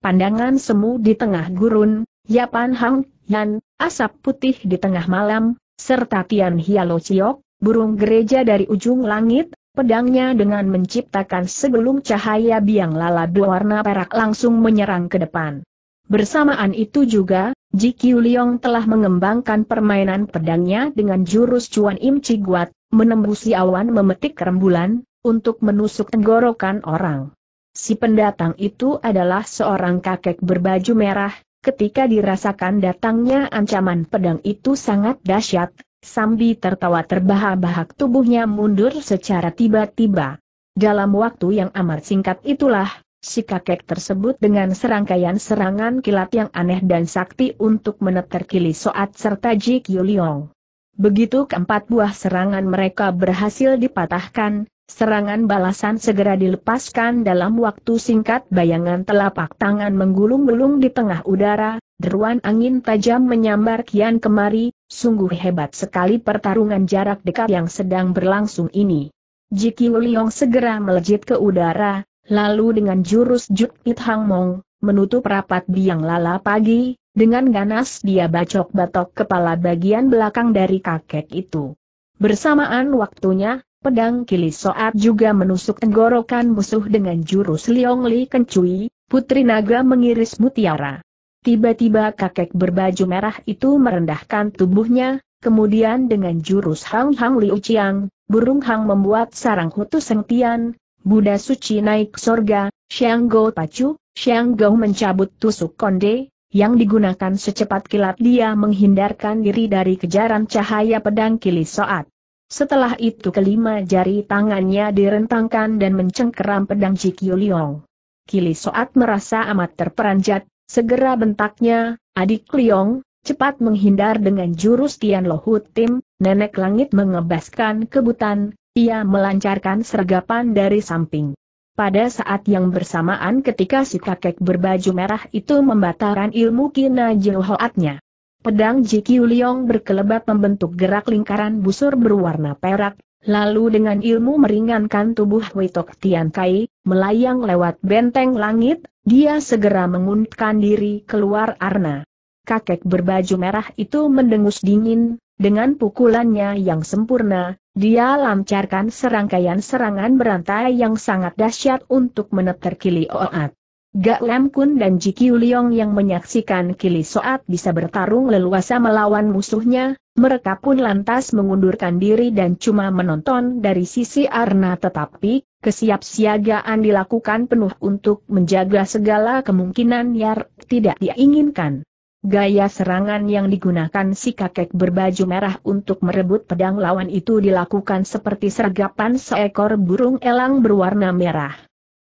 pandangan semu di tengah gurun, Yapan Hang Yan, asap putih di tengah malam, serta Tian Hialo Ciok, burung gereja dari ujung langit, pedangnya dengan menciptakan segelung cahaya biang lala berwarna perak langsung menyerang ke depan. Bersamaan itu juga, Ji Kiu Liong telah mengembangkan permainan pedangnya dengan jurus Cuan Im Chi Guat, menembusi awan memetik kerembulan untuk menusuk tenggorokan orang. Si pendatang itu adalah seorang kakek berbaju merah, ketika dirasakan datangnya ancaman pedang itu sangat dahsyat, Sambi tertawa terbahak-bahak tubuhnya mundur secara tiba-tiba. Dalam waktu yang amat singkat itulah, si kakek tersebut dengan serangkaian serangan kilat yang aneh dan sakti untuk meneter Soat serta Ji Kyuliong. Begitu keempat buah serangan mereka berhasil dipatahkan, Serangan balasan segera dilepaskan dalam waktu singkat bayangan telapak tangan menggulung-gulung di tengah udara, deruan angin tajam menyambar kian kemari, sungguh hebat sekali pertarungan jarak dekat yang sedang berlangsung ini. Jiki Wuliong segera melejit ke udara, lalu dengan jurus Jukit It Hang Mong, menutup rapat biang lala pagi, dengan ganas dia bacok-batok kepala bagian belakang dari kakek itu. Bersamaan waktunya, Pedang kilis soat juga menusuk tenggorokan musuh dengan jurus Liong Li Kencui, Putri Naga mengiris mutiara. Tiba-tiba kakek berbaju merah itu merendahkan tubuhnya, kemudian dengan jurus Hang Hang Liu Chiang, burung Hang membuat sarang hutu sentian. Buddha suci naik sorga, Xiang Go pacu, Xiang Go mencabut tusuk konde, yang digunakan secepat kilat dia menghindarkan diri dari kejaran cahaya pedang kilis soat. Setelah itu kelima jari tangannya direntangkan dan mencengkeram pedang Jikio Liong. Kili Soat merasa amat terperanjat, segera bentaknya, adik Liong, cepat menghindar dengan jurus Tian Lohut Tim, nenek langit mengebaskan kebutan, ia melancarkan sergapan dari samping. Pada saat yang bersamaan ketika si kakek berbaju merah itu membataran ilmu kina jehoatnya. Pedang Jiki Uliong berkelebat membentuk gerak lingkaran busur berwarna perak, lalu dengan ilmu meringankan tubuh Witok Tian Kai, melayang lewat benteng langit, dia segera menguntkan diri keluar arna. Kakek berbaju merah itu mendengus dingin, dengan pukulannya yang sempurna, dia lancarkan serangkaian serangan berantai yang sangat dahsyat untuk meneter Kili Oat. Gak Lam Kun dan Ji Kiu Liong yang menyaksikan Kili Soat bisa bertarung leluasa melawan musuhnya, mereka pun lantas mengundurkan diri dan cuma menonton dari sisi Arna tetapi, kesiapsiagaan dilakukan penuh untuk menjaga segala kemungkinan yang tidak diinginkan. Gaya serangan yang digunakan si kakek berbaju merah untuk merebut pedang lawan itu dilakukan seperti sergapan seekor burung elang berwarna merah.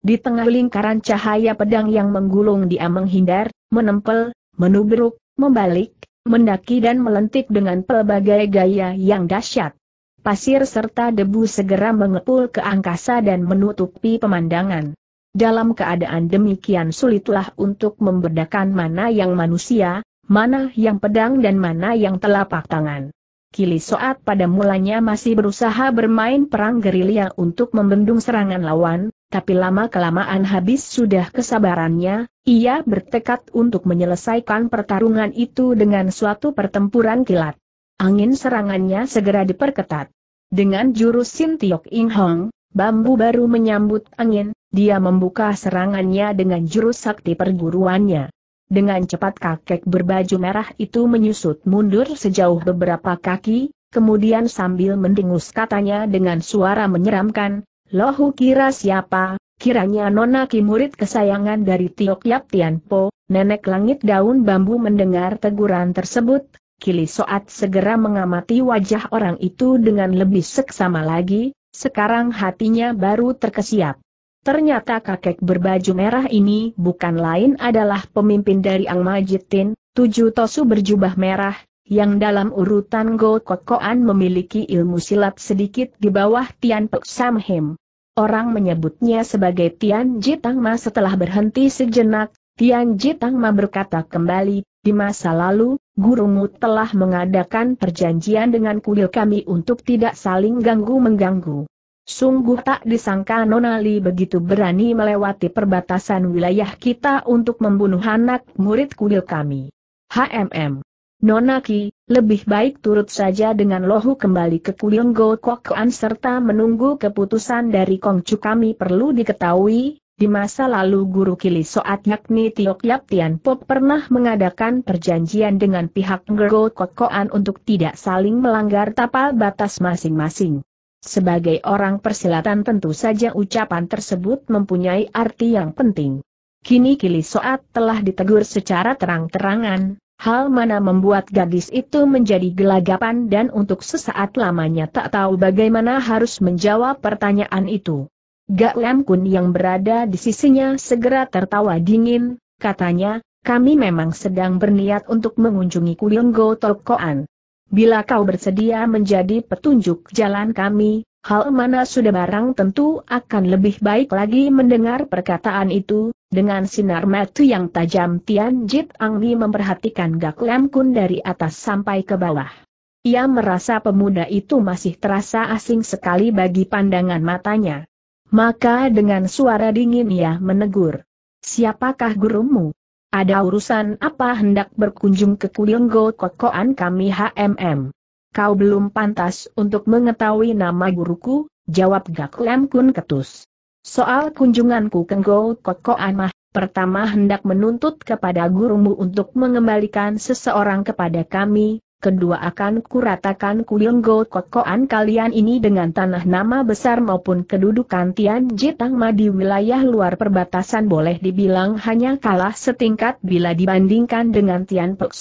Di tengah lingkaran cahaya pedang yang menggulung dia menghindar, menempel, menubruk, membalik, mendaki dan melentik dengan pelbagai gaya yang dahsyat. Pasir serta debu segera mengepul ke angkasa dan menutupi pemandangan. Dalam keadaan demikian sulitlah untuk membedakan mana yang manusia, mana yang pedang dan mana yang telapak tangan. Kili Soat pada mulanya masih berusaha bermain perang gerilya untuk membendung serangan lawan, tapi lama-kelamaan habis sudah kesabarannya, ia bertekad untuk menyelesaikan pertarungan itu dengan suatu pertempuran kilat. Angin serangannya segera diperketat. Dengan jurus Sintiok Inhong, Hong, bambu baru menyambut angin, dia membuka serangannya dengan jurus sakti perguruannya. Dengan cepat kakek berbaju merah itu menyusut mundur sejauh beberapa kaki, kemudian sambil mendengus katanya dengan suara menyeramkan, Lohu kira siapa, kiranya Nona Ki murid kesayangan dari Tiok Yap Tian Po, Nenek Langit Daun Bambu mendengar teguran tersebut, Kili Soat segera mengamati wajah orang itu dengan lebih seksama lagi, sekarang hatinya baru terkesiap. Ternyata kakek berbaju merah ini bukan lain adalah pemimpin dari Ang Majitin, tujuh tosu berjubah merah, yang dalam urutan Go Kokoan memiliki ilmu silat sedikit di bawah Tian Pek Hem. Orang menyebutnya sebagai Tian Jitang Ma setelah berhenti sejenak, Tian Jitang Ma berkata kembali, di masa lalu, gurumu telah mengadakan perjanjian dengan kuil kami untuk tidak saling ganggu-mengganggu. Sungguh tak disangka Nonali begitu berani melewati perbatasan wilayah kita untuk membunuh anak murid kuil kami. HMM Nonaki, lebih baik turut saja dengan lohu kembali ke Kulinggo Kokoan serta menunggu keputusan dari Kongcu kami perlu diketahui, di masa lalu guru Kili Soat yakni Tiok Yap Tian Pop pernah mengadakan perjanjian dengan pihak Ngero Kokoan untuk tidak saling melanggar tapal batas masing-masing. Sebagai orang persilatan tentu saja ucapan tersebut mempunyai arti yang penting. Kini Kili Soat telah ditegur secara terang-terangan, Hal mana membuat gadis itu menjadi gelagapan dan untuk sesaat lamanya tak tahu bagaimana harus menjawab pertanyaan itu. Gak Lam Kun yang berada di sisinya segera tertawa dingin, katanya, kami memang sedang berniat untuk mengunjungi Go Tokoan. Bila kau bersedia menjadi petunjuk jalan kami, hal mana sudah barang tentu akan lebih baik lagi mendengar perkataan itu, dengan sinar mata yang tajam Tian Jit Ang Mi memperhatikan Gak Lam Kun dari atas sampai ke bawah. Ia merasa pemuda itu masih terasa asing sekali bagi pandangan matanya. Maka dengan suara dingin ia menegur. Siapakah gurumu? Ada urusan apa hendak berkunjung ke Kulinggo Kokoan kami HMM? kau belum pantas untuk mengetahui nama guruku, jawab Gak Lem Kun Ketus. Soal kunjunganku ke Ngou Kokoan pertama hendak menuntut kepada gurumu untuk mengembalikan seseorang kepada kami, kedua akan kuratakan kuyenggo kokoan kalian ini dengan tanah nama besar maupun kedudukan Tian Jitangma di wilayah luar perbatasan boleh dibilang hanya kalah setingkat bila dibandingkan dengan Tian Pek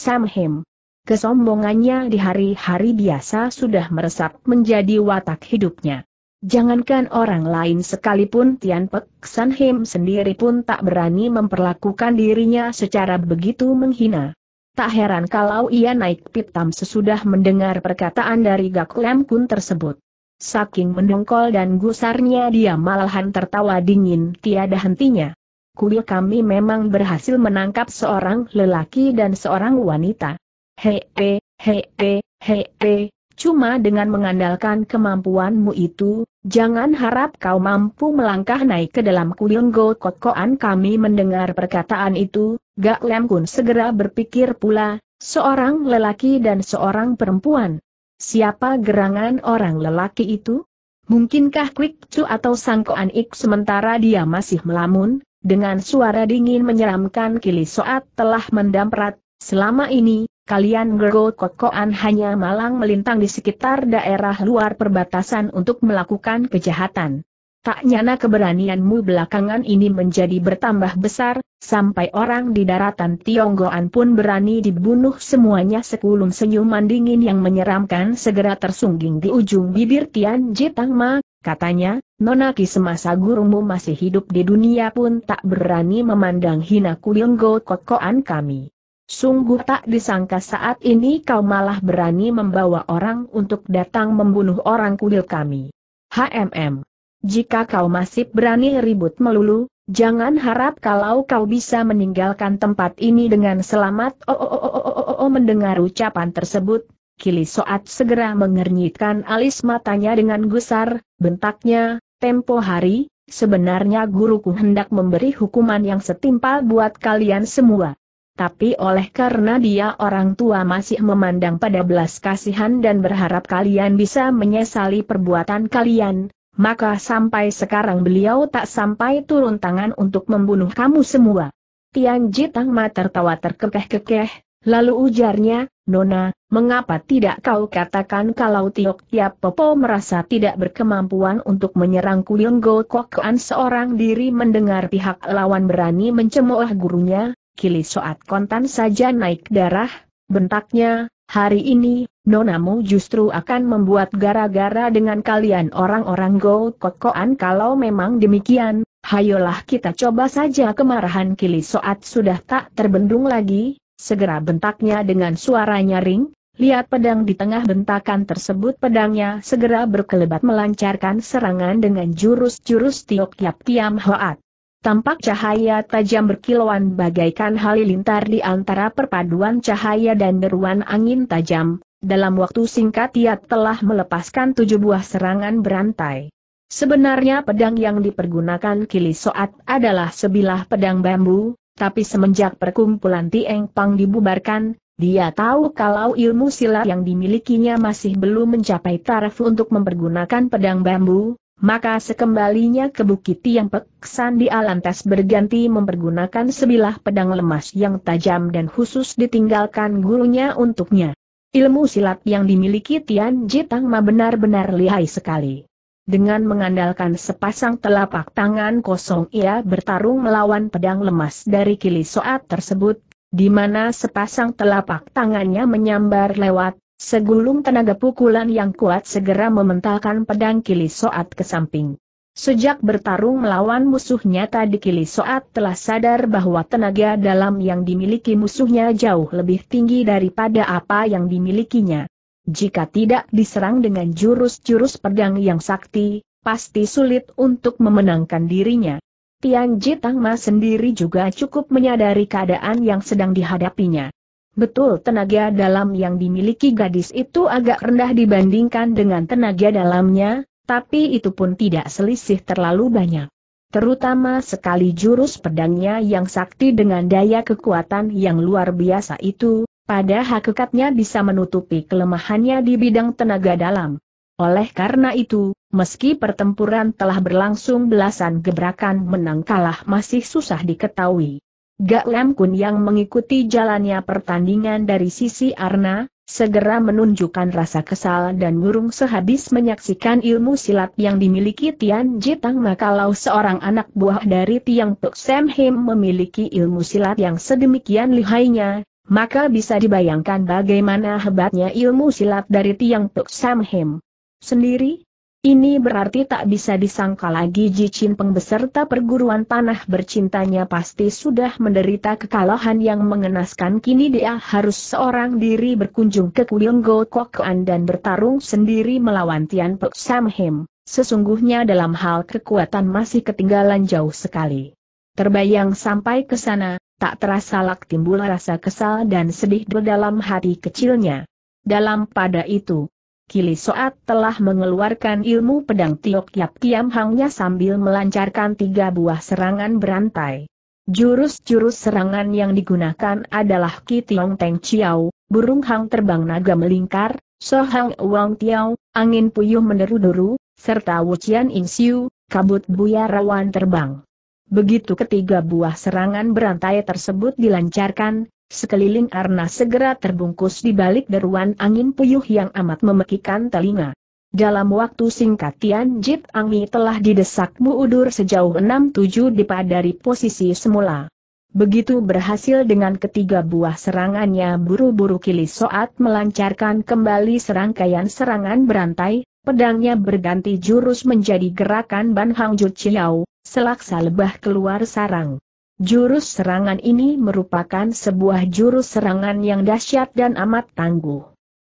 kesombongannya di hari-hari biasa sudah meresap menjadi watak hidupnya. Jangankan orang lain sekalipun Tian Pek San Him sendiri pun tak berani memperlakukan dirinya secara begitu menghina. Tak heran kalau ia naik pitam sesudah mendengar perkataan dari Gak Lem Kun tersebut. Saking mendongkol dan gusarnya dia malahan tertawa dingin tiada hentinya. Kuil kami memang berhasil menangkap seorang lelaki dan seorang wanita hepe, hepe, hepe, cuma dengan mengandalkan kemampuanmu itu, jangan harap kau mampu melangkah naik ke dalam kulinggo kotkoan kami mendengar perkataan itu, Gak Lem Kun segera berpikir pula, seorang lelaki dan seorang perempuan. Siapa gerangan orang lelaki itu? Mungkinkah Quick Chu atau Koan Ik sementara dia masih melamun, dengan suara dingin menyeramkan Kili Soat telah mendamprat, selama ini, kalian gergo kokoan hanya malang melintang di sekitar daerah luar perbatasan untuk melakukan kejahatan. Tak nyana keberanianmu belakangan ini menjadi bertambah besar, sampai orang di daratan Tionggoan pun berani dibunuh semuanya sekulum senyuman dingin yang menyeramkan segera tersungging di ujung bibir Tian Jitang katanya, nonaki semasa gurumu masih hidup di dunia pun tak berani memandang hina kuyunggo kokoan kami. Sungguh tak disangka saat ini kau malah berani membawa orang untuk datang membunuh orang kuil kami. HMM. Jika kau masih berani ribut melulu, jangan harap kalau kau bisa meninggalkan tempat ini dengan selamat. Oh, oh, oh, oh, oh, oh, oh, oh mendengar ucapan tersebut, Kili Soat segera mengernyitkan alis matanya dengan gusar, bentaknya, tempo hari, sebenarnya guruku hendak memberi hukuman yang setimpal buat kalian semua tapi oleh karena dia orang tua masih memandang pada belas kasihan dan berharap kalian bisa menyesali perbuatan kalian, maka sampai sekarang beliau tak sampai turun tangan untuk membunuh kamu semua. Tian Jitangma Ma tertawa terkekeh-kekeh, lalu ujarnya, Nona, mengapa tidak kau katakan kalau Tiok Tiap Popo merasa tidak berkemampuan untuk menyerang Kuyung Go Kokoan seorang diri mendengar pihak lawan berani mencemooh gurunya, kili soat kontan saja naik darah, bentaknya, hari ini, nonamu justru akan membuat gara-gara dengan kalian orang-orang go kokoan kalau memang demikian, hayolah kita coba saja kemarahan kili soat sudah tak terbendung lagi, segera bentaknya dengan suara nyaring, Lihat pedang di tengah bentakan tersebut pedangnya segera berkelebat melancarkan serangan dengan jurus-jurus Tiok Yap tiam Hoat. Tampak cahaya tajam berkilauan bagaikan halilintar di antara perpaduan cahaya dan deruan angin tajam, dalam waktu singkat ia telah melepaskan tujuh buah serangan berantai. Sebenarnya pedang yang dipergunakan Kili Soat adalah sebilah pedang bambu, tapi semenjak perkumpulan Tieng Pang dibubarkan, dia tahu kalau ilmu silat yang dimilikinya masih belum mencapai taraf untuk mempergunakan pedang bambu, maka sekembalinya ke Bukit peksan di lantas berganti mempergunakan sebilah pedang lemas yang tajam dan khusus ditinggalkan gurunya untuknya. Ilmu silat yang dimiliki Tian Jitang ma benar-benar lihai sekali. Dengan mengandalkan sepasang telapak tangan kosong ia bertarung melawan pedang lemas dari kili soat tersebut, di mana sepasang telapak tangannya menyambar lewat Segulung tenaga pukulan yang kuat segera mementalkan pedang Kili Soat ke samping. Sejak bertarung melawan musuhnya tadi Kili Soat telah sadar bahwa tenaga dalam yang dimiliki musuhnya jauh lebih tinggi daripada apa yang dimilikinya. Jika tidak diserang dengan jurus-jurus pedang yang sakti, pasti sulit untuk memenangkan dirinya. Tian Jitangma sendiri juga cukup menyadari keadaan yang sedang dihadapinya. Betul tenaga dalam yang dimiliki gadis itu agak rendah dibandingkan dengan tenaga dalamnya, tapi itu pun tidak selisih terlalu banyak. Terutama sekali jurus pedangnya yang sakti dengan daya kekuatan yang luar biasa itu, pada hakikatnya bisa menutupi kelemahannya di bidang tenaga dalam. Oleh karena itu, meski pertempuran telah berlangsung belasan gebrakan menang kalah masih susah diketahui. Gak Lam Kun yang mengikuti jalannya pertandingan dari sisi Arna, segera menunjukkan rasa kesal dan murung sehabis menyaksikan ilmu silat yang dimiliki Tian Jitang kalau seorang anak buah dari Tiang Tuk Sam Him memiliki ilmu silat yang sedemikian lihainya, maka bisa dibayangkan bagaimana hebatnya ilmu silat dari Tiang Tuk Sam Him. Sendiri, ini berarti tak bisa disangka lagi Ji Peng beserta perguruan panah bercintanya pasti sudah menderita kekalahan yang mengenaskan kini dia harus seorang diri berkunjung ke Kuyonggo Go Kokuan dan bertarung sendiri melawan Tian Pek Sam Him. Sesungguhnya dalam hal kekuatan masih ketinggalan jauh sekali. Terbayang sampai ke sana, tak terasa lak timbul rasa kesal dan sedih dalam hati kecilnya. Dalam pada itu, Kili Soat telah mengeluarkan ilmu pedang Tiok Yap Kiam Hangnya sambil melancarkan tiga buah serangan berantai. Jurus-jurus serangan yang digunakan adalah Ki Tiong Teng Chiao, burung hang terbang naga melingkar, Sohang Wang Tiao, angin puyuh meneru Duru, serta Wujian Insiu, kabut buya rawan terbang. Begitu ketiga buah serangan berantai tersebut dilancarkan, Sekeliling Arna segera terbungkus di balik deruan angin puyuh yang amat memekikan telinga. Dalam waktu singkat Tian Jip Angmi telah didesak Muudur sejauh 6-7 dipa dari posisi semula. Begitu berhasil dengan ketiga buah serangannya buru-buru Kili Soat melancarkan kembali serangkaian serangan berantai, pedangnya berganti jurus menjadi gerakan Ban Hang Ju Chiao, selaksa lebah keluar sarang. Jurus serangan ini merupakan sebuah jurus serangan yang dahsyat dan amat tangguh.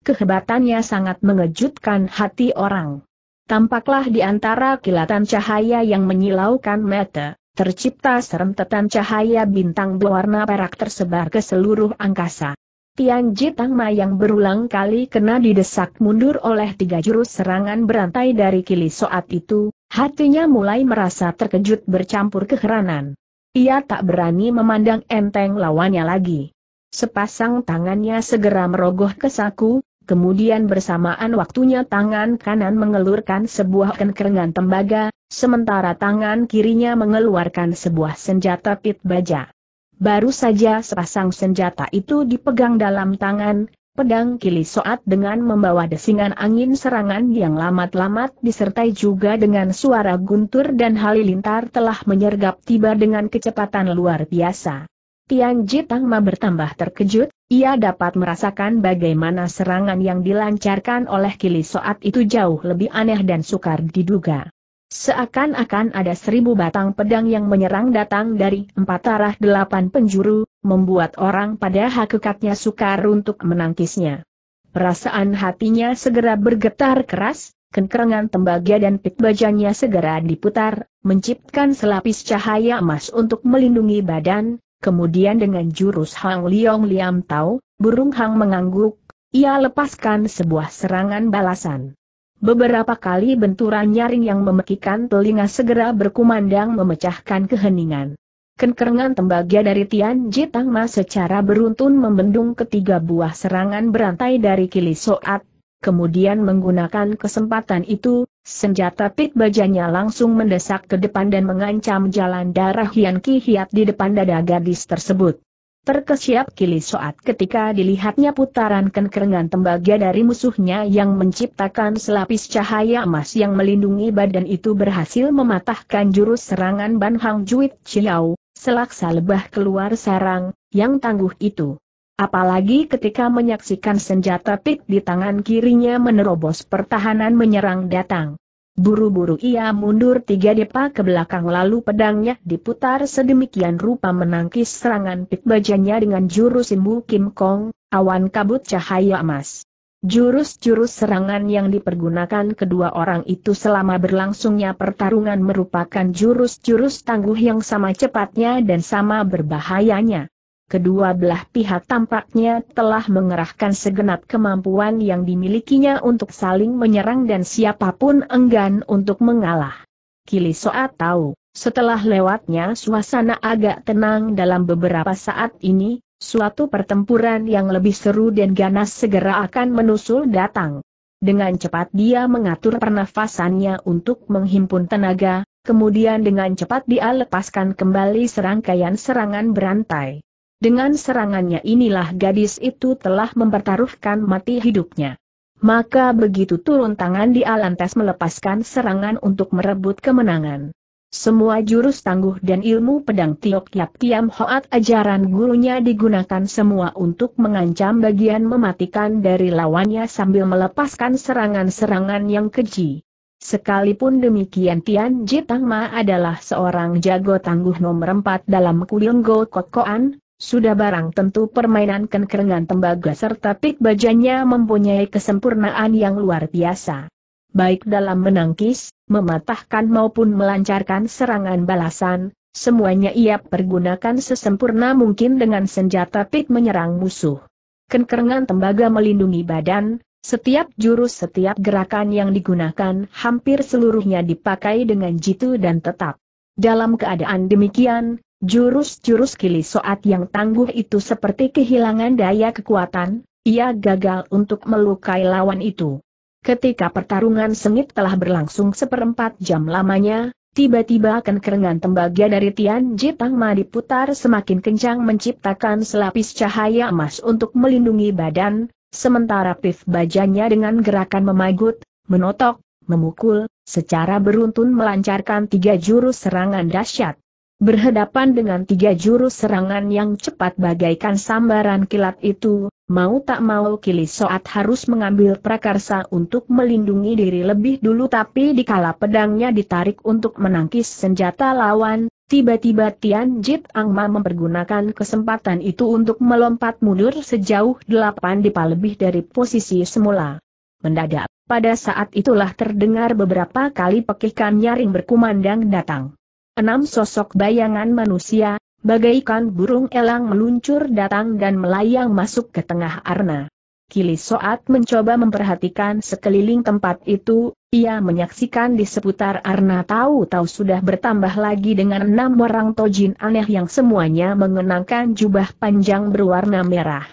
Kehebatannya sangat mengejutkan hati orang. Tampaklah di antara kilatan cahaya yang menyilaukan mata, tercipta serentetan cahaya bintang berwarna perak tersebar ke seluruh angkasa. Tian Jitang Ma yang berulang kali kena didesak mundur oleh tiga jurus serangan berantai dari kili soat itu, hatinya mulai merasa terkejut bercampur keheranan. Ia tak berani memandang enteng lawannya lagi. Sepasang tangannya segera merogoh ke saku, kemudian bersamaan waktunya tangan kanan mengelurkan sebuah kenkerengan tembaga, sementara tangan kirinya mengeluarkan sebuah senjata pit baja. Baru saja sepasang senjata itu dipegang dalam tangan, pedang kili soat dengan membawa desingan angin serangan yang lamat-lamat disertai juga dengan suara guntur dan halilintar telah menyergap tiba dengan kecepatan luar biasa. Tian Jitangma bertambah terkejut, ia dapat merasakan bagaimana serangan yang dilancarkan oleh kili soat itu jauh lebih aneh dan sukar diduga. Seakan-akan ada seribu batang pedang yang menyerang datang dari empat arah delapan penjuru, membuat orang pada hakikatnya sukar untuk menangkisnya. Perasaan hatinya segera bergetar keras, kengerangan tembaga dan pik bajanya segera diputar, menciptkan selapis cahaya emas untuk melindungi badan, kemudian dengan jurus Hang Liong Liam Tau, burung Hang mengangguk, ia lepaskan sebuah serangan balasan. Beberapa kali benturan nyaring yang memekikan telinga segera berkumandang memecahkan keheningan. Kenkerengan tembaga dari Tian Ma secara beruntun membendung ketiga buah serangan berantai dari Kili Soat. Kemudian menggunakan kesempatan itu, senjata pit bajanya langsung mendesak ke depan dan mengancam jalan darah Hian Ki Hiat di depan dada gadis tersebut. Terkesiap Kili Soat ketika dilihatnya putaran kenkerengan tembaga dari musuhnya yang menciptakan selapis cahaya emas yang melindungi badan itu berhasil mematahkan jurus serangan Ban Hang Juit Chiao, Selaksa lebah keluar sarang, yang tangguh itu. Apalagi ketika menyaksikan senjata pik di tangan kirinya menerobos pertahanan menyerang datang. Buru-buru ia mundur tiga depa ke belakang lalu pedangnya diputar sedemikian rupa menangkis serangan pik bajanya dengan jurus imbu Kim Kong, awan kabut cahaya emas. Jurus-jurus serangan yang dipergunakan kedua orang itu selama berlangsungnya pertarungan merupakan jurus-jurus tangguh yang sama cepatnya dan sama berbahayanya. Kedua belah pihak tampaknya telah mengerahkan segenap kemampuan yang dimilikinya untuk saling menyerang dan siapapun enggan untuk mengalah. Kili Soat tahu, setelah lewatnya suasana agak tenang dalam beberapa saat ini, Suatu pertempuran yang lebih seru dan ganas segera akan menusul datang. Dengan cepat dia mengatur pernafasannya untuk menghimpun tenaga, kemudian dengan cepat dia lepaskan kembali serangkaian serangan berantai. Dengan serangannya inilah gadis itu telah mempertaruhkan mati hidupnya. Maka begitu turun tangan dia lantas melepaskan serangan untuk merebut kemenangan. Semua jurus tangguh dan ilmu pedang Tiok Yap Kiam Hoat ajaran gurunya digunakan semua untuk mengancam bagian mematikan dari lawannya sambil melepaskan serangan-serangan yang keji. Sekalipun demikian Tian Ma adalah seorang jago tangguh nomor empat dalam Kuilenggo Kokoan, sudah barang tentu permainan kenkerengan tembaga serta pik bajanya mempunyai kesempurnaan yang luar biasa baik dalam menangkis, mematahkan maupun melancarkan serangan balasan, semuanya ia pergunakan sesempurna mungkin dengan senjata pit menyerang musuh. Kenkerengan tembaga melindungi badan, setiap jurus setiap gerakan yang digunakan hampir seluruhnya dipakai dengan jitu dan tetap. Dalam keadaan demikian, jurus-jurus kili soat yang tangguh itu seperti kehilangan daya kekuatan, ia gagal untuk melukai lawan itu. Ketika pertarungan sengit telah berlangsung seperempat jam lamanya, tiba-tiba akan kerengan tembaga dari Tian Jitang Ma diputar semakin kencang menciptakan selapis cahaya emas untuk melindungi badan, sementara pif bajanya dengan gerakan memagut, menotok, memukul, secara beruntun melancarkan tiga jurus serangan dahsyat. Berhadapan dengan tiga jurus serangan yang cepat bagaikan sambaran kilat itu, mau tak mau Kili Soat harus mengambil prakarsa untuk melindungi diri lebih dulu tapi dikala pedangnya ditarik untuk menangkis senjata lawan, tiba-tiba Tian Jit Angma mempergunakan kesempatan itu untuk melompat mundur sejauh delapan dipa lebih dari posisi semula. Mendadak, pada saat itulah terdengar beberapa kali pekikan nyaring berkumandang datang. Enam sosok bayangan manusia, bagaikan burung elang meluncur datang dan melayang masuk ke tengah arna. Kili Soat mencoba memperhatikan sekeliling tempat itu, ia menyaksikan di seputar Arna tahu-tahu sudah bertambah lagi dengan enam orang tojin aneh yang semuanya mengenakan jubah panjang berwarna merah.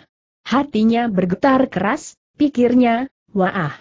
Hatinya bergetar keras, pikirnya, wah,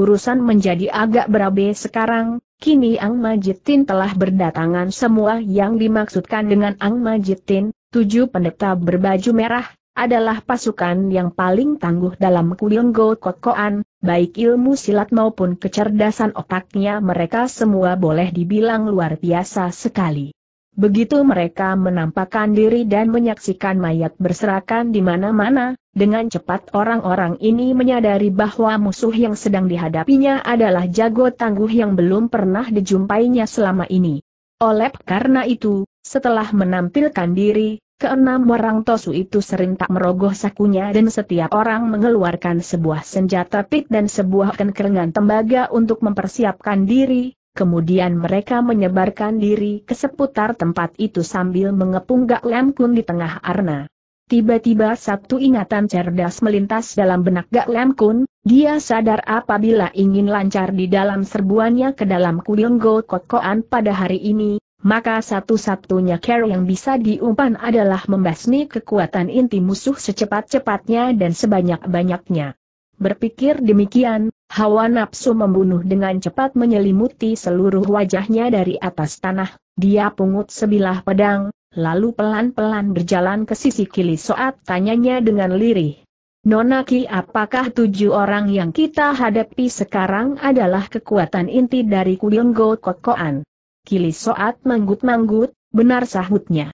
urusan menjadi agak berabe sekarang, Kini Ang Majitin telah berdatangan semua yang dimaksudkan dengan Ang Majitin, tujuh pendeta berbaju merah, adalah pasukan yang paling tangguh dalam Kuyonggo Kokoan, baik ilmu silat maupun kecerdasan otaknya mereka semua boleh dibilang luar biasa sekali. Begitu mereka menampakkan diri dan menyaksikan mayat berserakan di mana-mana, dengan cepat orang-orang ini menyadari bahwa musuh yang sedang dihadapinya adalah jago tangguh yang belum pernah dijumpainya selama ini. Oleh karena itu, setelah menampilkan diri, keenam orang tosu itu sering tak merogoh sakunya dan setiap orang mengeluarkan sebuah senjata pit dan sebuah kenkerengan tembaga untuk mempersiapkan diri, Kemudian mereka menyebarkan diri ke seputar tempat itu sambil mengepung Gak Lem Kun di tengah arna. Tiba-tiba satu ingatan cerdas melintas dalam benak Gak Lem Kun, dia sadar apabila ingin lancar di dalam serbuannya ke dalam kuil Go Kokoan pada hari ini, maka satu-satunya care yang bisa diumpan adalah membasmi kekuatan inti musuh secepat-cepatnya dan sebanyak-banyaknya. Berpikir demikian, Hawa nafsu membunuh dengan cepat menyelimuti seluruh wajahnya dari atas tanah, dia pungut sebilah pedang, lalu pelan-pelan berjalan ke sisi kili soat tanyanya dengan lirih. Nonaki apakah tujuh orang yang kita hadapi sekarang adalah kekuatan inti dari Kuyonggo Kokoan? Kili Soat manggut-manggut, benar sahutnya.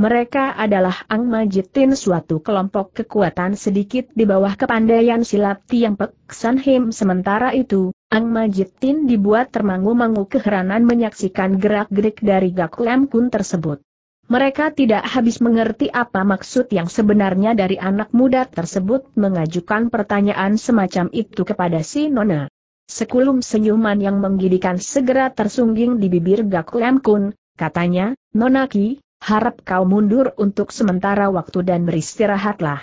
Mereka adalah Ang Majitin suatu kelompok kekuatan sedikit di bawah kepandaian silat Tiang Pek San Him. Sementara itu, Ang Majitin dibuat termangu-mangu keheranan menyaksikan gerak-gerik dari Gak Lem Kun tersebut. Mereka tidak habis mengerti apa maksud yang sebenarnya dari anak muda tersebut mengajukan pertanyaan semacam itu kepada si Nona. Sekulum senyuman yang menggidikan segera tersungging di bibir Gak Lem Kun, katanya, nonaki harap kau mundur untuk sementara waktu dan beristirahatlah.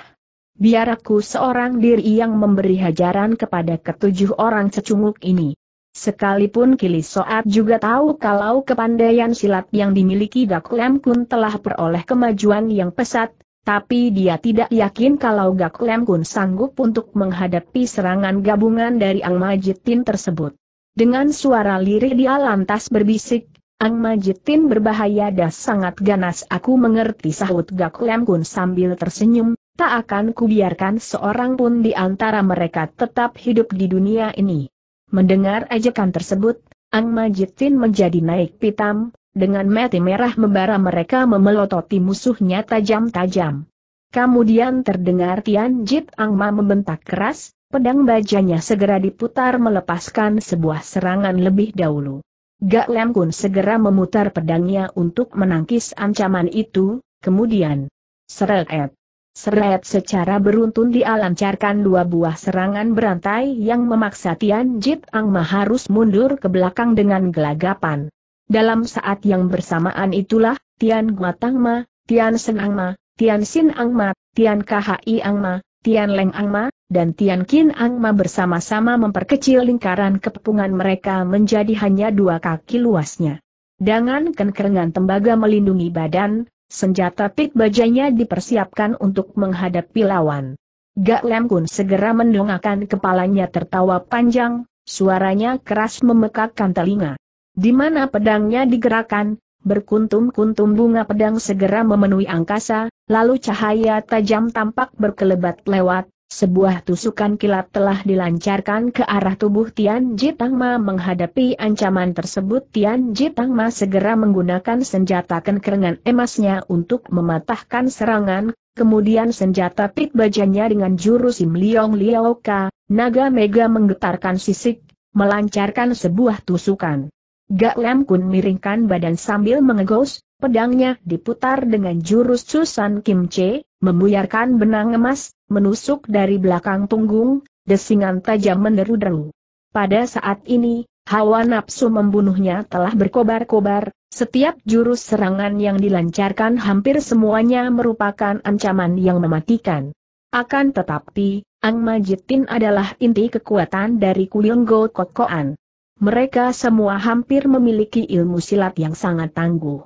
Biar aku seorang diri yang memberi hajaran kepada ketujuh orang secunguk ini. Sekalipun Kili Soat juga tahu kalau kepandaian silat yang dimiliki Gakulem Kun telah peroleh kemajuan yang pesat, tapi dia tidak yakin kalau Gakulem Kun sanggup untuk menghadapi serangan gabungan dari Ang Majitin tersebut. Dengan suara lirih dia lantas berbisik, Ang Majitin berbahaya dan sangat ganas aku mengerti sahut Gak Lem Kun sambil tersenyum, tak akan kubiarkan seorang pun di antara mereka tetap hidup di dunia ini. Mendengar ajakan tersebut, Ang Majitin menjadi naik pitam, dengan mati merah membara mereka memelototi musuhnya tajam-tajam. Kemudian terdengar Tian Jit Angma membentak keras, pedang bajanya segera diputar melepaskan sebuah serangan lebih dahulu. Gak Lem Kun segera memutar pedangnya untuk menangkis ancaman itu, kemudian seret. Seret secara beruntun dialancarkan dua buah serangan berantai yang memaksa Tian Jit Ang Ma harus mundur ke belakang dengan gelagapan. Dalam saat yang bersamaan itulah, Tian Guatang Ma, Tian Senang Ma, Tian Sin Ang Ma, Tian Khi Ang Ma, Tian Leng Ang Ma, dan Tian Qin Angma bersama-sama memperkecil lingkaran kepungan mereka menjadi hanya dua kaki luasnya. Dengan kenkerengan tembaga melindungi badan, senjata pik bajanya dipersiapkan untuk menghadapi lawan. Gak Lem Kun segera mendongakkan kepalanya tertawa panjang, suaranya keras memekakkan telinga. Di mana pedangnya digerakkan, berkuntum-kuntum bunga pedang segera memenuhi angkasa, lalu cahaya tajam tampak berkelebat lewat, sebuah tusukan kilat telah dilancarkan ke arah tubuh Tian Jitangma menghadapi ancaman tersebut Tian Jitangma segera menggunakan senjata kenkerengan emasnya untuk mematahkan serangan, kemudian senjata pit bajanya dengan jurus Im Liong Lioka, naga mega menggetarkan sisik, melancarkan sebuah tusukan. Gak Lam Kun miringkan badan sambil mengegos, Pedangnya diputar dengan jurus Susan Kim Che, membuyarkan benang emas, menusuk dari belakang punggung, desingan tajam meneru deru Pada saat ini, hawa nafsu membunuhnya telah berkobar-kobar, setiap jurus serangan yang dilancarkan hampir semuanya merupakan ancaman yang mematikan. Akan tetapi, Ang Majitin adalah inti kekuatan dari Kuyonggo Kokoan. Mereka semua hampir memiliki ilmu silat yang sangat tangguh.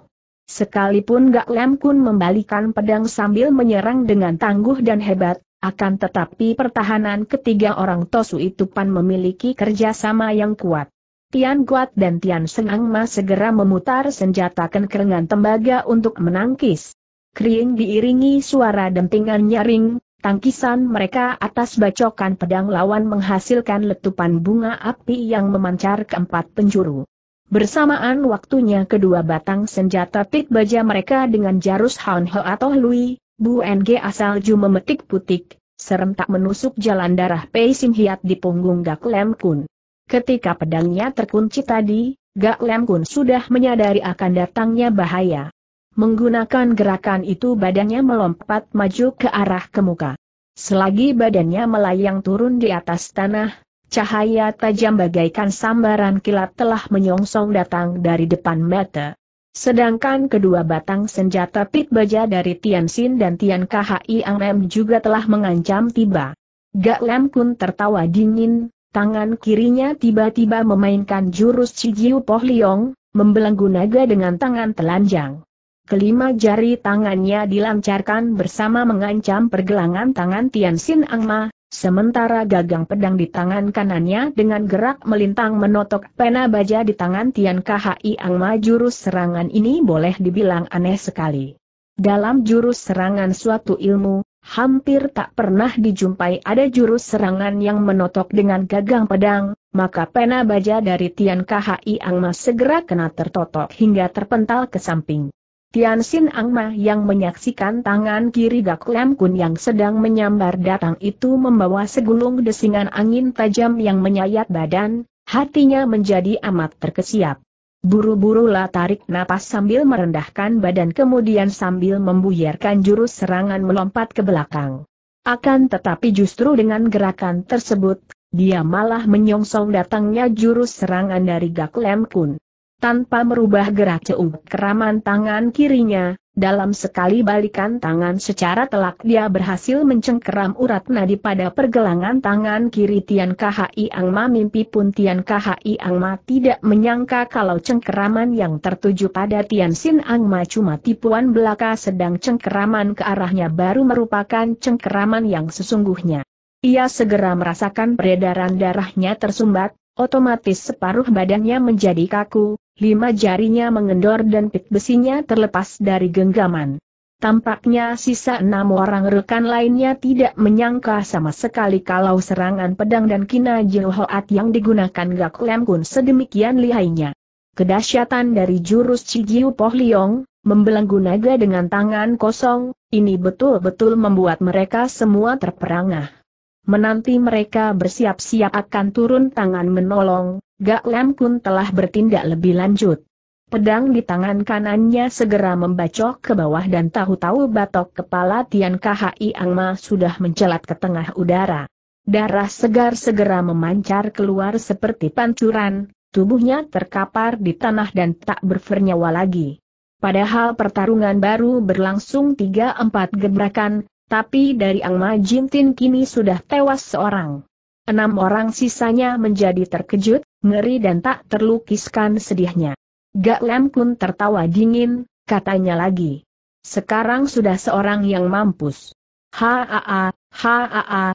Sekalipun Gak Lem Kun membalikan pedang sambil menyerang dengan tangguh dan hebat, akan tetapi pertahanan ketiga orang Tosu itu pan memiliki kerjasama yang kuat. Tian Guat dan Tian Senang Ma segera memutar senjata kenkerengan tembaga untuk menangkis. Kering diiringi suara dentingan nyaring, tangkisan mereka atas bacokan pedang lawan menghasilkan letupan bunga api yang memancar ke empat penjuru. Bersamaan waktunya kedua batang senjata tik baja mereka dengan jarus Han Ho atau Lui, Bu NG asal Ju memetik putik, serentak menusuk jalan darah Pei Sim Hiat di punggung Gak Lem Kun. Ketika pedangnya terkunci tadi, Gak Lem Kun sudah menyadari akan datangnya bahaya. Menggunakan gerakan itu badannya melompat maju ke arah kemuka. Selagi badannya melayang turun di atas tanah, Cahaya tajam bagaikan sambaran kilat telah menyongsong datang dari depan mata. Sedangkan kedua batang senjata pit baja dari Tian Xin dan Tian KHI Angem juga telah mengancam tiba. Gak Lam Kun tertawa dingin, tangan kirinya tiba-tiba memainkan jurus Cijiu Poh Liong, membelenggu naga dengan tangan telanjang. Kelima jari tangannya dilancarkan bersama mengancam pergelangan tangan Tian Ang Angma, Sementara gagang pedang di tangan kanannya dengan gerak melintang menotok pena baja di tangan Tian Khi Ang Ma jurus serangan ini boleh dibilang aneh sekali. Dalam jurus serangan suatu ilmu, hampir tak pernah dijumpai ada jurus serangan yang menotok dengan gagang pedang, maka pena baja dari Tian Khi Ang Ma segera kena tertotok hingga terpental ke samping. Tian Ang Angma yang menyaksikan tangan kiri Gak Lam Kun yang sedang menyambar datang itu membawa segulung desingan angin tajam yang menyayat badan, hatinya menjadi amat terkesiap. Buru-burulah buru tarik napas sambil merendahkan badan kemudian sambil membuyarkan jurus serangan melompat ke belakang. Akan tetapi justru dengan gerakan tersebut, dia malah menyongsong datangnya jurus serangan dari Gak Lam Kun tanpa merubah gerak ceung keraman tangan kirinya, dalam sekali balikan tangan secara telak dia berhasil mencengkeram urat nadi pada pergelangan tangan kiri Tian Khi Ang Ma mimpi pun Tian Khi Ang Ma tidak menyangka kalau cengkeraman yang tertuju pada Tian Sin Ang Ma cuma tipuan belaka sedang cengkeraman ke arahnya baru merupakan cengkeraman yang sesungguhnya. Ia segera merasakan peredaran darahnya tersumbat, otomatis separuh badannya menjadi kaku, Lima jarinya mengendor dan pit besinya terlepas dari genggaman. Tampaknya sisa enam orang rekan lainnya tidak menyangka sama sekali kalau serangan pedang dan kina Jehoat yang digunakan Gak Lem Kun sedemikian lihainya. Kedahsyatan dari jurus Cijiu Poh Liong, membelenggu naga dengan tangan kosong, ini betul-betul membuat mereka semua terperangah menanti mereka bersiap-siap akan turun tangan menolong, Gak Lem Kun telah bertindak lebih lanjut. Pedang di tangan kanannya segera membacok ke bawah dan tahu-tahu batok kepala Tian KHI Angma sudah mencelat ke tengah udara. Darah segar segera memancar keluar seperti pancuran, tubuhnya terkapar di tanah dan tak bernyawa lagi. Padahal pertarungan baru berlangsung tiga empat gebrakan, tapi dari Angma Jintin kini sudah tewas seorang. Enam orang sisanya menjadi terkejut, ngeri dan tak terlukiskan sedihnya. Gak Lem Kun tertawa dingin, katanya lagi. Sekarang sudah seorang yang mampus. Haa, haa,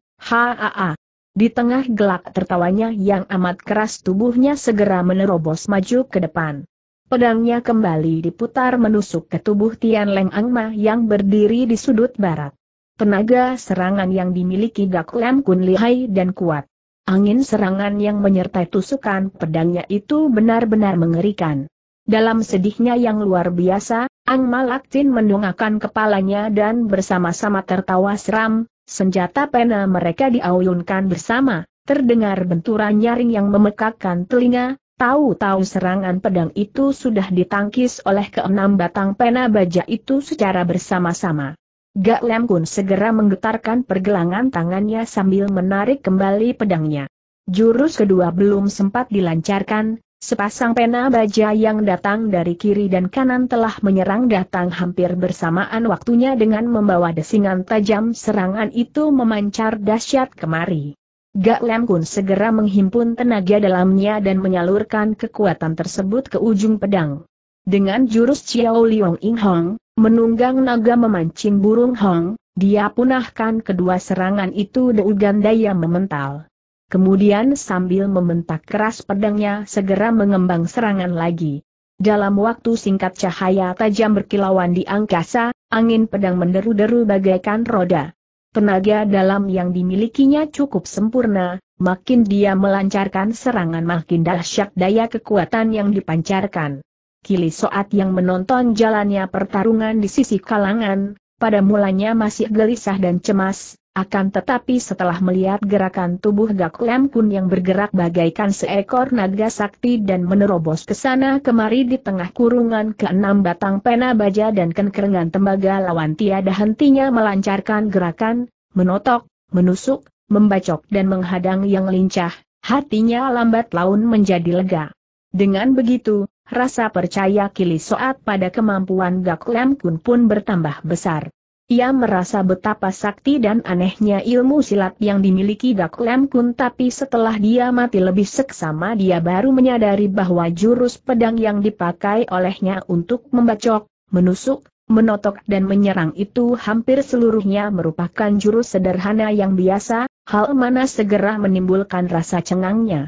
haa. Di tengah gelak tertawanya yang amat keras tubuhnya segera menerobos maju ke depan. Pedangnya kembali diputar menusuk ke tubuh Tian Leng Angma yang berdiri di sudut barat. Tenaga serangan yang dimiliki Gak Lam Kun lihai dan kuat. Angin serangan yang menyertai tusukan pedangnya itu benar-benar mengerikan. Dalam sedihnya yang luar biasa, Ang Malak Tin mendongakkan kepalanya dan bersama-sama tertawa seram, senjata pena mereka diauyunkan bersama, terdengar benturan nyaring yang memekakkan telinga, tahu-tahu serangan pedang itu sudah ditangkis oleh keenam batang pena baja itu secara bersama-sama. Gak Lem Kun segera menggetarkan pergelangan tangannya sambil menarik kembali pedangnya. Jurus kedua belum sempat dilancarkan, sepasang pena baja yang datang dari kiri dan kanan telah menyerang datang hampir bersamaan waktunya dengan membawa desingan tajam serangan itu memancar dahsyat kemari. Gak Lem Kun segera menghimpun tenaga dalamnya dan menyalurkan kekuatan tersebut ke ujung pedang. Dengan jurus Xiao Liong Ing Hong, menunggang naga memancing burung Hong, dia punahkan kedua serangan itu dengan daya memental. Kemudian sambil membentak keras pedangnya segera mengembang serangan lagi. Dalam waktu singkat cahaya tajam berkilauan di angkasa, angin pedang menderu-deru bagaikan roda. Tenaga dalam yang dimilikinya cukup sempurna, makin dia melancarkan serangan makin dahsyat daya kekuatan yang dipancarkan. Kili Soat yang menonton jalannya pertarungan di sisi kalangan, pada mulanya masih gelisah dan cemas, akan tetapi setelah melihat gerakan tubuh Gaklem Kun yang bergerak bagaikan seekor naga sakti dan menerobos ke sana kemari di tengah kurungan keenam batang pena baja dan kenkerengan tembaga lawan tiada hentinya melancarkan gerakan, menotok, menusuk, membacok dan menghadang yang lincah, hatinya lambat laun menjadi lega. Dengan begitu, Rasa percaya Kili Soat pada kemampuan Gak Lem Kun pun bertambah besar. Ia merasa betapa sakti dan anehnya ilmu silat yang dimiliki Gak Lem Kun tapi setelah dia mati lebih seksama dia baru menyadari bahwa jurus pedang yang dipakai olehnya untuk membacok, menusuk, menotok dan menyerang itu hampir seluruhnya merupakan jurus sederhana yang biasa, hal mana segera menimbulkan rasa cengangnya.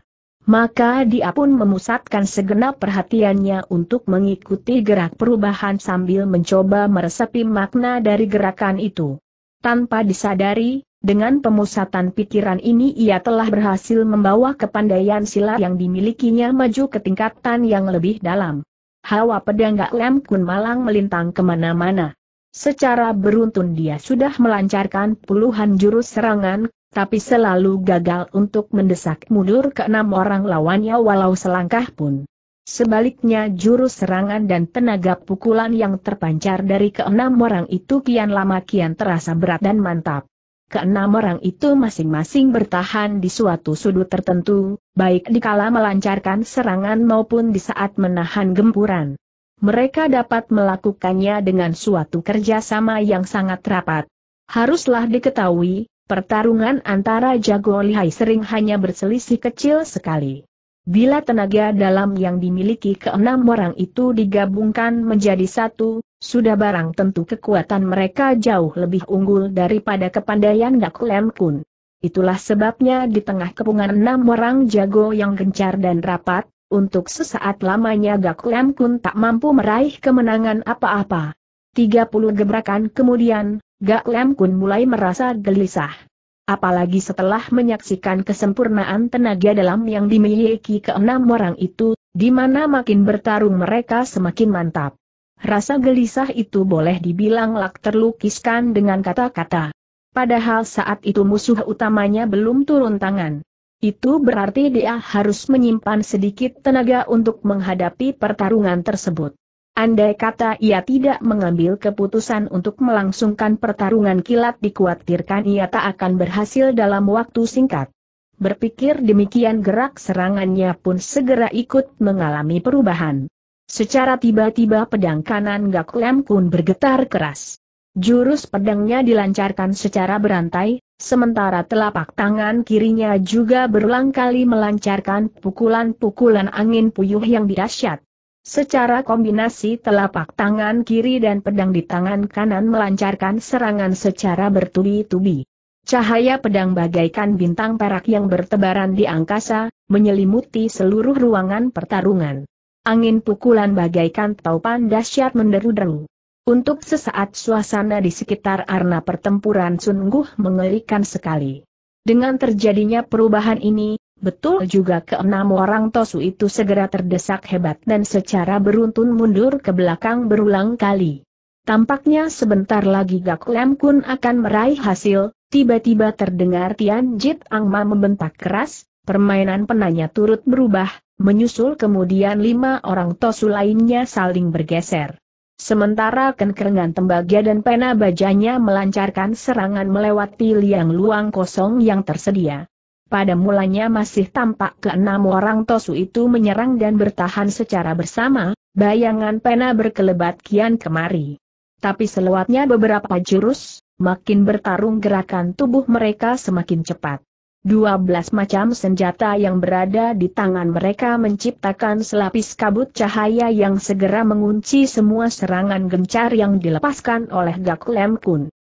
Maka dia pun memusatkan segenap perhatiannya untuk mengikuti gerak perubahan sambil mencoba meresapi makna dari gerakan itu. Tanpa disadari, dengan pemusatan pikiran ini ia telah berhasil membawa kepandaian silat yang dimilikinya maju ke tingkatan yang lebih dalam. Hawa pedang Gak Lem Kun malang melintang kemana-mana. Secara beruntun dia sudah melancarkan puluhan jurus serangan, tapi selalu gagal untuk mendesak mundur ke enam orang lawannya walau selangkah pun. Sebaliknya jurus serangan dan tenaga pukulan yang terpancar dari keenam orang itu kian lama kian terasa berat dan mantap. Keenam orang itu masing-masing bertahan di suatu sudut tertentu, baik dikala melancarkan serangan maupun di saat menahan gempuran. Mereka dapat melakukannya dengan suatu kerjasama yang sangat rapat. Haruslah diketahui, Pertarungan antara jago lihai sering hanya berselisih kecil sekali. Bila tenaga dalam yang dimiliki keenam orang itu digabungkan menjadi satu, sudah barang tentu kekuatan mereka jauh lebih unggul daripada kepandaian Gak Lem Kun. Itulah sebabnya di tengah kepungan enam orang jago yang gencar dan rapat, untuk sesaat lamanya Gak Lem Kun tak mampu meraih kemenangan apa-apa. 30 gebrakan kemudian, Gak Lem Kun mulai merasa gelisah. Apalagi setelah menyaksikan kesempurnaan tenaga dalam yang dimiliki keenam orang itu, di mana makin bertarung mereka semakin mantap. Rasa gelisah itu boleh dibilang lak terlukiskan dengan kata-kata. Padahal saat itu musuh utamanya belum turun tangan. Itu berarti dia harus menyimpan sedikit tenaga untuk menghadapi pertarungan tersebut. Andai kata ia tidak mengambil keputusan untuk melangsungkan pertarungan kilat dikhawatirkan ia tak akan berhasil dalam waktu singkat. Berpikir demikian gerak serangannya pun segera ikut mengalami perubahan. Secara tiba-tiba pedang kanan Gak Lem Kun bergetar keras. Jurus pedangnya dilancarkan secara berantai, sementara telapak tangan kirinya juga berulang kali melancarkan pukulan-pukulan angin puyuh yang dirasyat. Secara kombinasi telapak tangan kiri dan pedang di tangan kanan melancarkan serangan secara bertubi-tubi. Cahaya pedang bagaikan bintang perak yang bertebaran di angkasa, menyelimuti seluruh ruangan pertarungan. Angin pukulan bagaikan taupan dahsyat menderu-deru. Untuk sesaat suasana di sekitar arena pertempuran sungguh mengerikan sekali. Dengan terjadinya perubahan ini, Betul juga keenam orang Tosu itu segera terdesak hebat dan secara beruntun mundur ke belakang berulang kali. Tampaknya sebentar lagi Gak Lem Kun akan meraih hasil, tiba-tiba terdengar Tian Jit Ang Ma membentak keras, permainan penanya turut berubah, menyusul kemudian lima orang Tosu lainnya saling bergeser. Sementara kenkerengan tembaga dan pena bajanya melancarkan serangan melewati liang luang kosong yang tersedia. Pada mulanya masih tampak keenam orang Tosu itu menyerang dan bertahan secara bersama, bayangan pena berkelebat kian kemari. Tapi selewatnya beberapa jurus, makin bertarung gerakan tubuh mereka semakin cepat. Dua belas macam senjata yang berada di tangan mereka menciptakan selapis kabut cahaya yang segera mengunci semua serangan gencar yang dilepaskan oleh Gak Kun.